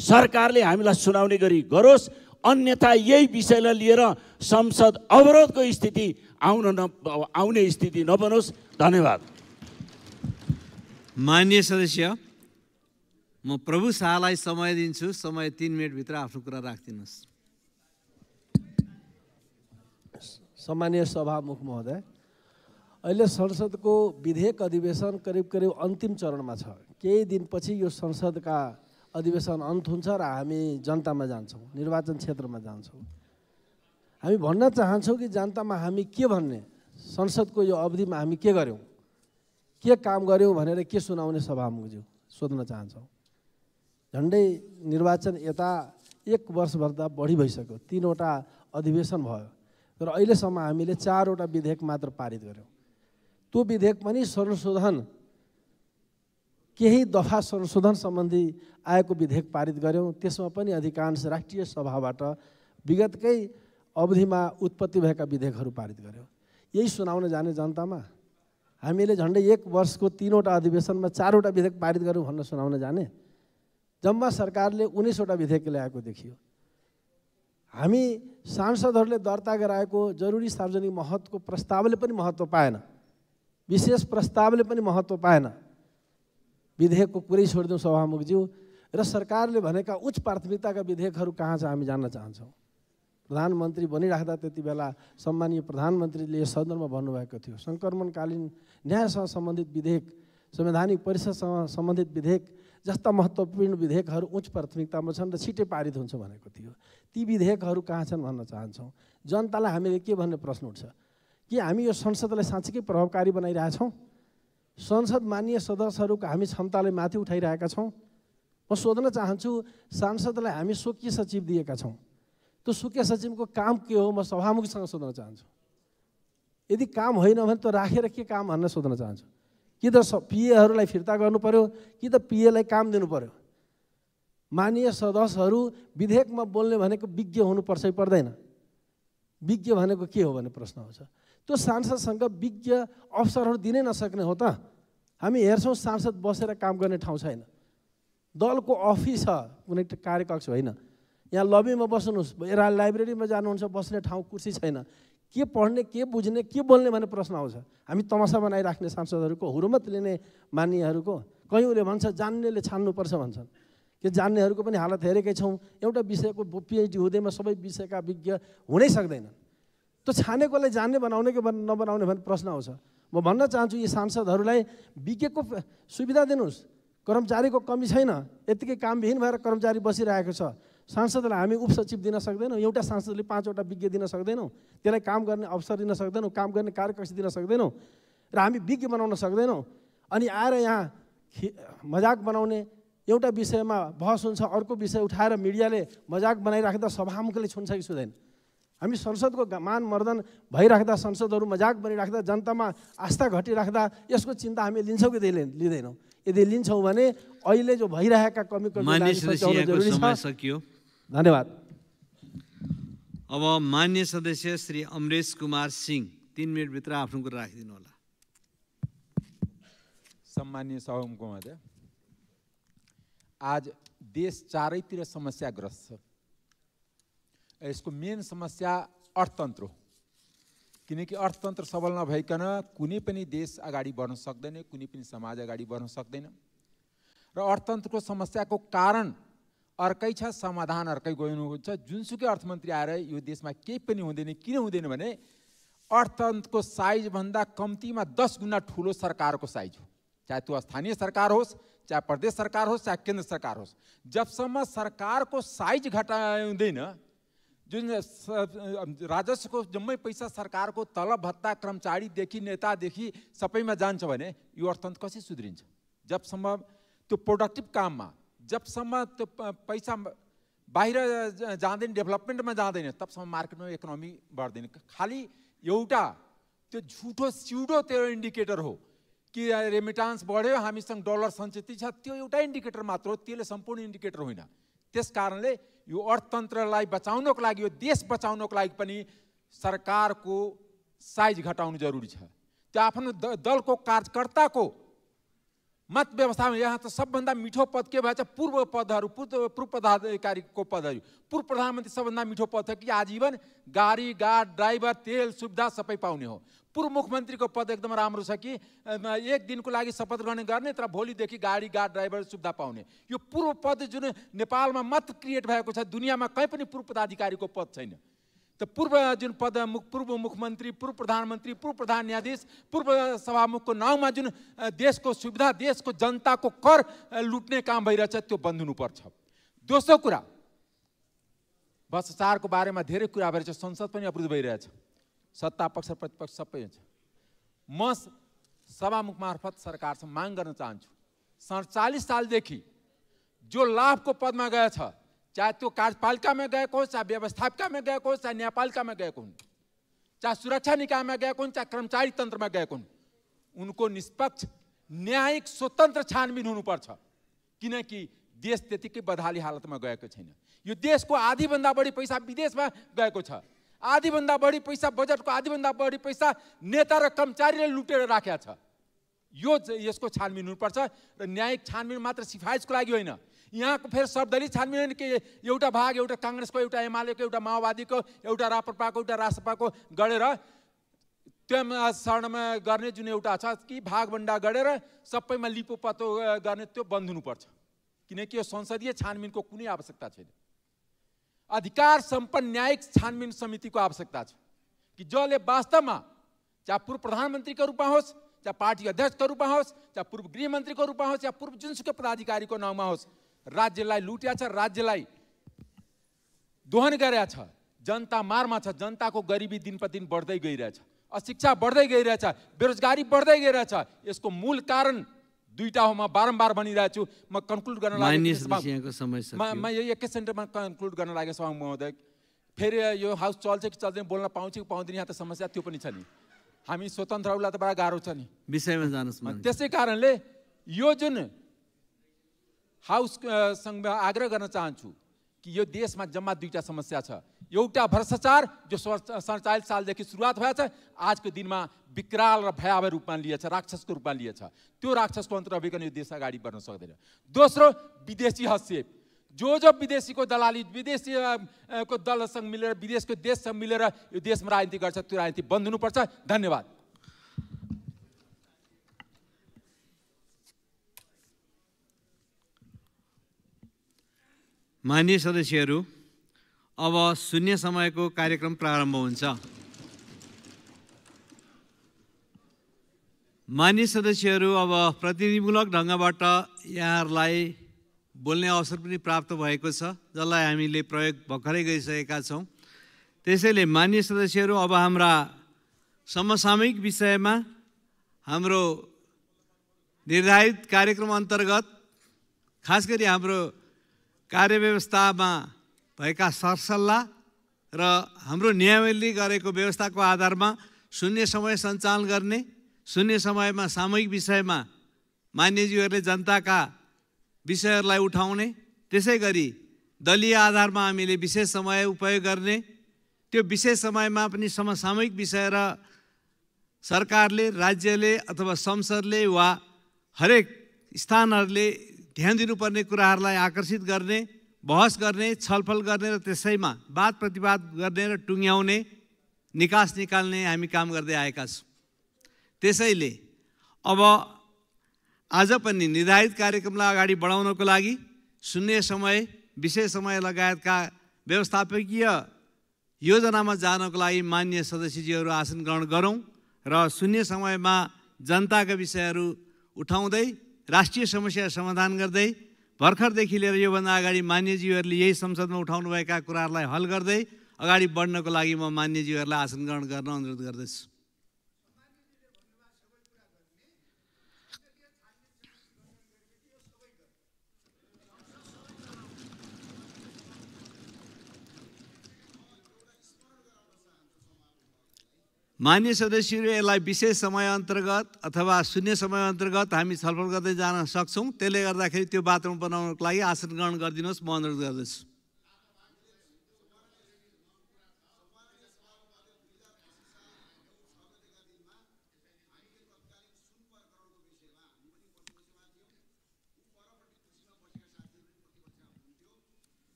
सरकारले हामीलाई सुनाउने गरी गरोस् अन्यथा यही विषयलाई लिएर संसद अवरोधको स्थिति आउन न आउने स्थिति नबनोस् धन्यवाद मान्य सदस्य म प्रभु शाहलाई समय दिन्छु समय तिन मिनटभित्र आफ्नो कुरा राखिदिनुहोस् सामान्य सभामुख महोदय अहिले संसदको विधेयक अधिवेशन करिब करिब अन्तिम चरणमा छ केही दिनपछि यो संसदका अधिवेशन अन्त हुन्छ र हामी जनतामा जान्छौँ निर्वाचन क्षेत्रमा जान्छौँ हामी भन्न चाहन्छौँ कि जनतामा हामी के भन्ने संसदको यो अवधिमा हामी के गऱ्यौँ के काम गऱ्यौँ भनेर के सुनाउने सभामुखज्यू सोध्न चाहन्छौँ झन्डै निर्वाचन यता एक वर्षभन्दा बढी भइसक्यो तिनवटा अधिवेशन भयो तर अहिलेसम्म हामीले चारवटा विधेयक मात्र पारित गऱ्यौँ त्यो विधेयक पनि संशोधन केही दफा संशोधन सम्बन्धी आएको विधेयक पारित गऱ्यौँ त्यसमा पनि अधिकांश राष्ट्रिय सभाबाट विगतकै अवधिमा उत्पत्ति भएका विधेयकहरू पारित गऱ्यौँ यही सुनाउन जाने जनतामा हामीले झन्डै एक वर्षको तिनवटा अधिवेशनमा चारवटा विधेयक पारित गऱ्यौँ भन्न सुनाउन जाने जम्मा सरकारले उन्नाइसवटा विधेयक ल्याएको देखियो हामी सांसदहरूले दर्ता गराएको जरुरी सार्वजनिक महत्त्वको प्रस्तावले पनि महत्त्व पाएन विशेष प्रस्तावले पनि महत्त्व पाएन विधेयकको कुरै छोडिदिउँ सभामुखज्यू र सरकारले भनेका उच्च प्राथमिकताका विधेयकहरू कहाँ छ हामी जान्न चाहन्छौँ प्रधानमन्त्री बनिराख्दा त्यति बेला सम्मानीय प्रधानमन्त्रीले यस सन्दर्भमा भन्नुभएको थियो सङ्क्रमणकालीन न्यायसँग सम्बन्धित विधेयक संवैधानिक परिषदसँग सम्बन्धित विधेयक जस्ता महत्त्वपूर्ण विधेयकहरू उच्च प्राथमिकतामा छन् र छिटै पारित हुन्छ भनेको थियो ती विधेयकहरू कहाँ छन् भन्न चाहन्छौँ जनतालाई हामीले के भन्ने प्रश्न उठ्छ कि हामी यो संसदलाई साँच्चीकै प्रभावकारी बनाइरहेछौँ संसद मान्य सदस्यहरूको हामी क्षमतालाई माथि उठाइरहेका छौँ म सोध्न चाहन्छु सांसदलाई हामी स्वकीय सचिव दिएका छौँ त्यो स्वकीय सचिवको काम के हो म सभामुखीसँग सोध्न चाहन्छु यदि काम होइन भने त राखेर के काम भन्ने सोध्न चाहन्छु कि त पिएहरूलाई फिर्ता गर्नु पर्यो कि त पिएलाई काम दिनु पर्यो माननीय सदस्यहरू विधेयकमा बोल्ने भनेको विज्ञ हुनुपर्छ कि पर्दैन विज्ञ भनेको के हो भन्ने प्रश्न आउँछ त्यो सांसदसँग विज्ञ अवसरहरू दिनै नसक्ने हो त हामी हेर्छौँ सांसद बसेर काम गर्ने ठाउँ छैन दलको अफिस छ कुनै कार्यकक्ष होइन यहाँ लबीमा बस्नुहोस् लाइब्रेरीमा जानुहुन्छ बस्ने ठाउँ कुर्सी छैन के पढ्ने के बुझ्ने के बोल्ने भन्ने प्रश्न आउँछ हामी तमासा बनाइराख्ने सांसदहरूको हुरुमत लिने मानिहरूको कयौँले भन्छ जान्नेले छान्नुपर्छ भन्छन् कि जान्नेहरूको पनि हालत हेरेकै छौँ एउटा विषयको पिएचडी हुँदैमा सबै विषयका विज्ञ हुनै सक्दैनन् त्यो छानेकोलाई जान्ने बनाउने कि नबनाउने भन्ने प्रश्न आउँछ म भन्न चाहन्छु यी सांसदहरूलाई विज्ञको सुविधा दिनुहोस् कर्मचारीको कमी छैन यत्तिकै कामविहीन भएर कर्मचारी बसिरहेको छ सांसदलाई हामी उपसचिव दिन सक्दैनौँ एउटा सांसदले पाँचवटा विज्ञ दिन सक्दैनौँ त्यसलाई काम गर्ने अवसर दिन सक्दैनौँ काम गर्ने कार्यकक्ष दिन सक्दैनौँ र हामी विज्ञ बनाउन सक्दैनौँ अनि आएर यहाँ मजाक बनाउने एउटा विषयमा बहस हुन्छ अर्को विषय उठाएर मिडियाले मजाक बनाइराख्दा सभामुखले छुन्छ कि छुँदैन हामी संसदको मान मर्दन भइराख्दा संसदहरू मजाक बनिराख्दा जनतामा आस्था घटिराख्दा यसको चिन्ता हामी लिन्छौँ कि लिँदैनौँ यदि लिन्छौँ भने अहिले जो भइरहेका कमी कमी धन्यवाद अब मान्य सदस्य श्री अमरेश कुमार सिंह तिन मिनटभित्र आफ्नो कुरा राखिदिनु होला सम्मान्य सभामुखको आज देश चारैतिर समस्याग्रस्त छ यसको मेन समस्या अर्थतन्त्र हो किनकि अर्थतन्त्र सबल नभइकन कुनै पनि देश अगाडि बढ्न सक्दैन कुनै पनि समाज अगाडि बढ्न सक्दैन र अर्थतन्त्रको समस्याको कारण अर्कै छ समाधान अर्कै गइनुहुन्छ जुनसुकै अर्थमन्त्री आएर यो देशमा केही पनि हुँदैन किन हुँदैन भने अर्थतन्त्रको साइजभन्दा कम्तीमा दस गुणा ठुलो सरकारको साइज हो चाहे त्यो स्थानीय सरकार होस् चाहे प्रदेश सरकार होस् चाहे केन्द्र सरकार होस् जबसम्म सरकारको साइज घटाउँदैन जुन राजस्वको जम्मै पैसा सरकारको तलब भत्ता कर्मचारीदेखि नेतादेखि सबैमा जान्छ भने यो अर्थतन्त्र कसरी सुध्रिन्छ जबसम्म त्यो प्रोडक्टिभ काममा जबसम्म त्यो पैसा बाहिर जाँदैन डेभलपमेन्टमा जाँदैन तबसम्म मार्केटमा इकोनोमी बढ्दैन खालि एउटा त्यो झुटो सिउटो त्यो इन्डिकेटर हो कि रेमिटान्स बढ्यो हामीसँग डलर सञ्चित छ त्यो एउटा इन्डिकेटर मात्र हो त्यसले सम्पूर्ण इन्डिकेटर होइन त्यस कारणले यो अर्थतन्त्रलाई बचाउनको लागि यो देश बचाउनको लागि पनि सरकारको साइज घटाउनु जरुरी छ त्यो आफ्नो दलको कार्यकर्ताको मत व्यवस्थामा यहाँ त सबभन्दा मिठो पद के भएछ पूर्व पदहरू पूर्व पूर्व पदाधिकारीको पदहरू पूर्व प्रधानमन्त्री सबभन्दा मिठो पद छ कि आजीवन गाडी गाड ड्राइभर तेल सुविधा सबै पाउने हो पूर्व मुख्यमन्त्रीको पद एकदम राम्रो छ कि एक दिनको लागि शपथ ग्रहण गर्ने तर भोलिदेखि गाडी गाड ड्राइभर सुविधा पाउने यो पूर्व पद जुन नेपालमा मत क्रिएट भएको छ दुनियाँमा कहीँ पनि पूर्व पदाधिकारीको पद छैन तो पूर्व जुन पद मुख पूर्व मुख्यमन्त्री पूर्व प्रधानमन्त्री पूर्व प्रधान न्यायाधीश पूर्व सभामुखको नाउँमा जुन देशको सुविधा देशको जनताको कर लुट्ने काम भइरहेछ त्यो बन्द हुनुपर्छ दोस्रो कुरा भ्रष्टाचारको बारेमा धेरै कुरा भइरहेछ संसद पनि अवरुद्ध भइरहेछ सत्ता पक्ष प्रतिपक्ष सबै हुन्छ म सभामुख मार्फत सरकारसँग माग गर्न चाहन्छु सडचालिस सालदेखि जो लाभको पदमा गएछ चाहे त्यो कार्यपालिका में गए कौन चाहे व्यवस्थापिका में गए कौन चाहे न्यायपालिका में गए कौन चाहे सुरक्षा निकाय में गए कौन चाहे कर्मचारी तंत्र में गए कौन उनको निष्पक्ष न्यायिक स्वतन्त्र छानबिन हुनुपर्छ किनकि देश त्यतिकै बदहाली हालतमा गएको छैन यो देशको आधीभन्दा बढी पैसा विदेशमा गएको छ आधीभन्दा बढी पैसा बजेटको आधीभन्दा बढी पैसा नेता र कर्मचारीले लुटेर राखेको छ यो यसको छानबिन हुनुपर्छ र न्यायिक छानबिन मात्र सिफारिसको लागि होइन यहाँको फेरि शब्दले छान्मिएन कि एउटा भाग एउटा काङ्ग्रेसको एउटा एमालेको एउटा माओवादीको एउटा राप्रपाको एउटा रासपाको गरेर त्यो शरणमा गर्ने जुन एउटा छ कि भागभन्डा गरेर सबैमा लिपो पत्तो गर्ने त्यो बन्द हुनुपर्छ किनकि यो संसदीय छानबिनको कुनै आवश्यकता छैन अधिकार सम्पन्न न्यायिक छानबिन समितिको आवश्यकता छ कि जसले वास्तवमा चाहे पूर्व प्रधानमन्त्रीको रूपमा होस् चाहे पार्टी अध्यक्षको रूपमा होस् चाहे पूर्व गृहमन्त्रीको रूपमा होस् या पूर्व जुनसुकै पदाधिकारीको नाउँमा होस् राज्यलाई लुट्या छ राज्यलाई दोहन गरेका छ जनता मारमा छ जनताको गरिबी दिन प्रतिदिन बढ्दै गइरहेछ अशिक्षा बढ्दै गइरहेछ बेरोजगारी बढ्दै गइरहेछ यसको मूल कारण दुईवटा हो म बारम्बार भनिरहेछु म कन्क्लुड गर्न म एकै सेन्टरमा कन्क्लुड गर्न लागेको छ महोदय फेरि यो हाउस चल्छ कि चल्दैन बोल्न पाउँछ कि पाउँदैन यहाँ त समस्या त्यो पनि छ नि हामी स्वतन्त्र उसलाई त बडा गाह्रो छ नि विषयमा जानुहोस् त्यसै कारणले यो जुन हाउससँग आग्रह गर्न चाहन्छु कि यो देशमा जम्मा दुईवटा समस्या छ एउटा भ्रष्टाचार जो सडचालिस सालदेखि सुरुवात भएछ आजको दिनमा विकराल र भयावह रूपमा लिएछ राक्षसको रूपमा लिएछ त्यो राक्षसको तन्त्र अभिकन यो देश अगाडि बढ्न सक्दैन दोस्रो विदेशी हस्तक्षेप जो जो विदेशीको दलाली विदेशी को दलसँग मिलेर विदेशको देशसँग मिलेर यो देशमा राजनीति गर्छ त्यो राजनीति बन्द हुनुपर्छ धन्यवाद मान्य सदस्यहरू अब शून्य समयको कार्यक्रम प्रारम्भ हुन्छ मान्य सदस्यहरू अब प्रतिनिधिमूलक ढङ्गबाट यहाँहरूलाई बोल्ने अवसर पनि प्राप्त भएको छ जसलाई हामीले प्रयोग भर्खरै गरिसकेका छौँ त्यसैले मान्य सदस्यहरू अब हाम्रा समसामयिक विषयमा हाम्रो निर्धारित कार्यक्रम अन्तर्गत खास गरी हाम्रो कार्य व्यवस्थामा भएका सरसल्लाह र हाम्रो नियमले गरेको व्यवस्थाको आधारमा शून्य समय सञ्चालन गर्ने शून्य समयमा सामूहिक विषयमा मान्यजीहरूले जनताका विषयहरूलाई उठाउने त्यसै गरी दलीय आधारमा हामीले विशेष समय उपयोग गर्ने त्यो विशेष समयमा पनि समसामयिक विषय र सरकारले राज्यले अथवा संसदले वा हरेक स्थानहरूले ध्यान दिनुपर्ने कुराहरूलाई आकर्षित गर्ने बहस गर्ने छलफल गर्ने र त्यसैमा वाद प्रतिवाद गर्ने र टुङ्ग्याउने निकास निकाल्ने हामी काम गर्दै आएका छौँ त्यसैले अब आज पनि निर्धारित कार्यक्रमलाई अगाडि बढाउनको लागि शून्य समय विशेष समय लगायतका व्यवस्थापकीय योजनामा जानको लागि मान्य सदस्यजीहरू आसन ग्रहण गरौँ र शून्य समयमा जनताका विषयहरू उठाउँदै राष्ट्रिय समस्या समाधान गर्दै भर्खरदेखि लिएर योभन्दा अगाडि मान्यजीहरूले यही संसदमा उठाउनुभएका कुराहरूलाई हल गर्दै अगाडि बढ्नको लागि म मान्यजीहरूलाई आसन ग्रहण गर्न अनुरोध गर्दछु मान्य सदस्यहरू यसलाई विशेष समय अन्तर्गत अथवा शून्य समय अन्तर्गत हामी छलफल गर्दै जान सक्छौँ त्यसले गर्दाखेरि त्यो बाथरुम बनाउनको लागि आसन ग्रहण गरिदिनुहोस् म अनुरोध गर्दछु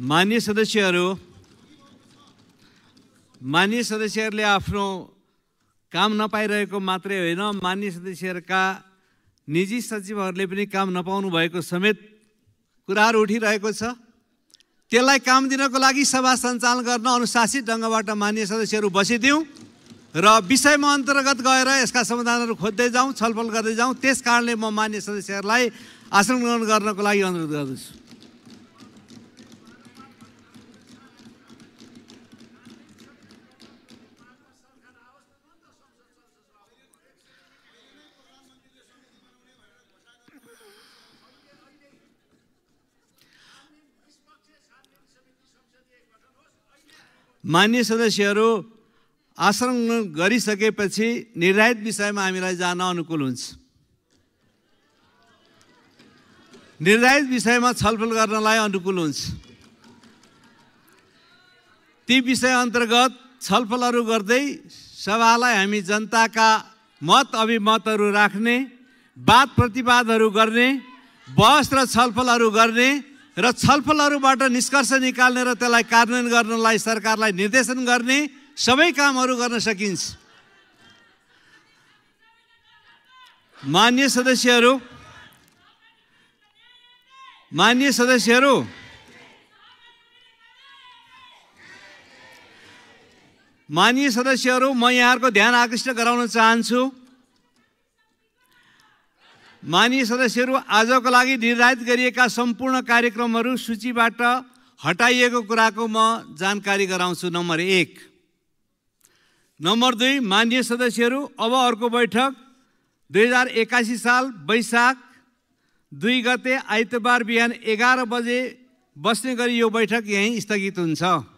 मान्य सदस्यहरू मान्य सदस्यहरूले आफ्नो काम नपाइरहेको मात्रै होइन मान्य सदस्यहरूका निजी सचिवहरूले पनि काम नपाउनु भएको समेत कुराहरू उठिरहेको छ त्यसलाई काम दिनको लागि सभा सञ्चालन गर्न अनुशासित ढङ्गबाट मान्य सदस्यहरू बसिदिउँ र विषयमा अन्तर्गत गएर यसका समाधानहरू खोज्दै जाउँ छलफल गर्दै जाउँ त्यस कारणले म मान्य सदस्यहरूलाई आसन ग्रहण गर्नको लागि अनुरोध गर्दछु मान्य सदस्यहरू आसन गरिसकेपछि निर्धारित विषयमा हामीलाई जान अनुकूल हुन्छ निर्धारित विषयमा छलफल गर्नलाई अनुकूल हुन्छ ती विषय अन्तर्गत छलफलहरू गर्दै सभालाई हामी जनताका मत अभिमतहरू राख्ने वाद प्रतिवादहरू गर्ने बहस र छलफलहरू गर्ने र छलफलहरूबाट निष्कर्ष निकाल्ने र त्यसलाई कार्यान्वयन गर्नलाई सरकारलाई निर्देशन गर्ने सबै कामहरू गर्न सकिन्छ मान्य सदस्यहरू मान्य सदस्यहरू मान्य सदस्यहरू म यहाँहरूको ध्यान आकृष्ट गराउन चाहन्छु मानी सदस्यहरू आजको लागि निर्धारित गरिएका सम्पूर्ण कार्यक्रमहरू सूचीबाट हटाइएको कुराको म जानकारी गराउँछु नम्बर एक नम्बर दुई मान्य सदस्यहरू अब अर्को बैठक दुई हजार एक्कासी साल वैशाख दुई गते आइतबार बिहान एघार बजे बस्ने गरी यो बैठक यहीँ स्थगित हुन्छ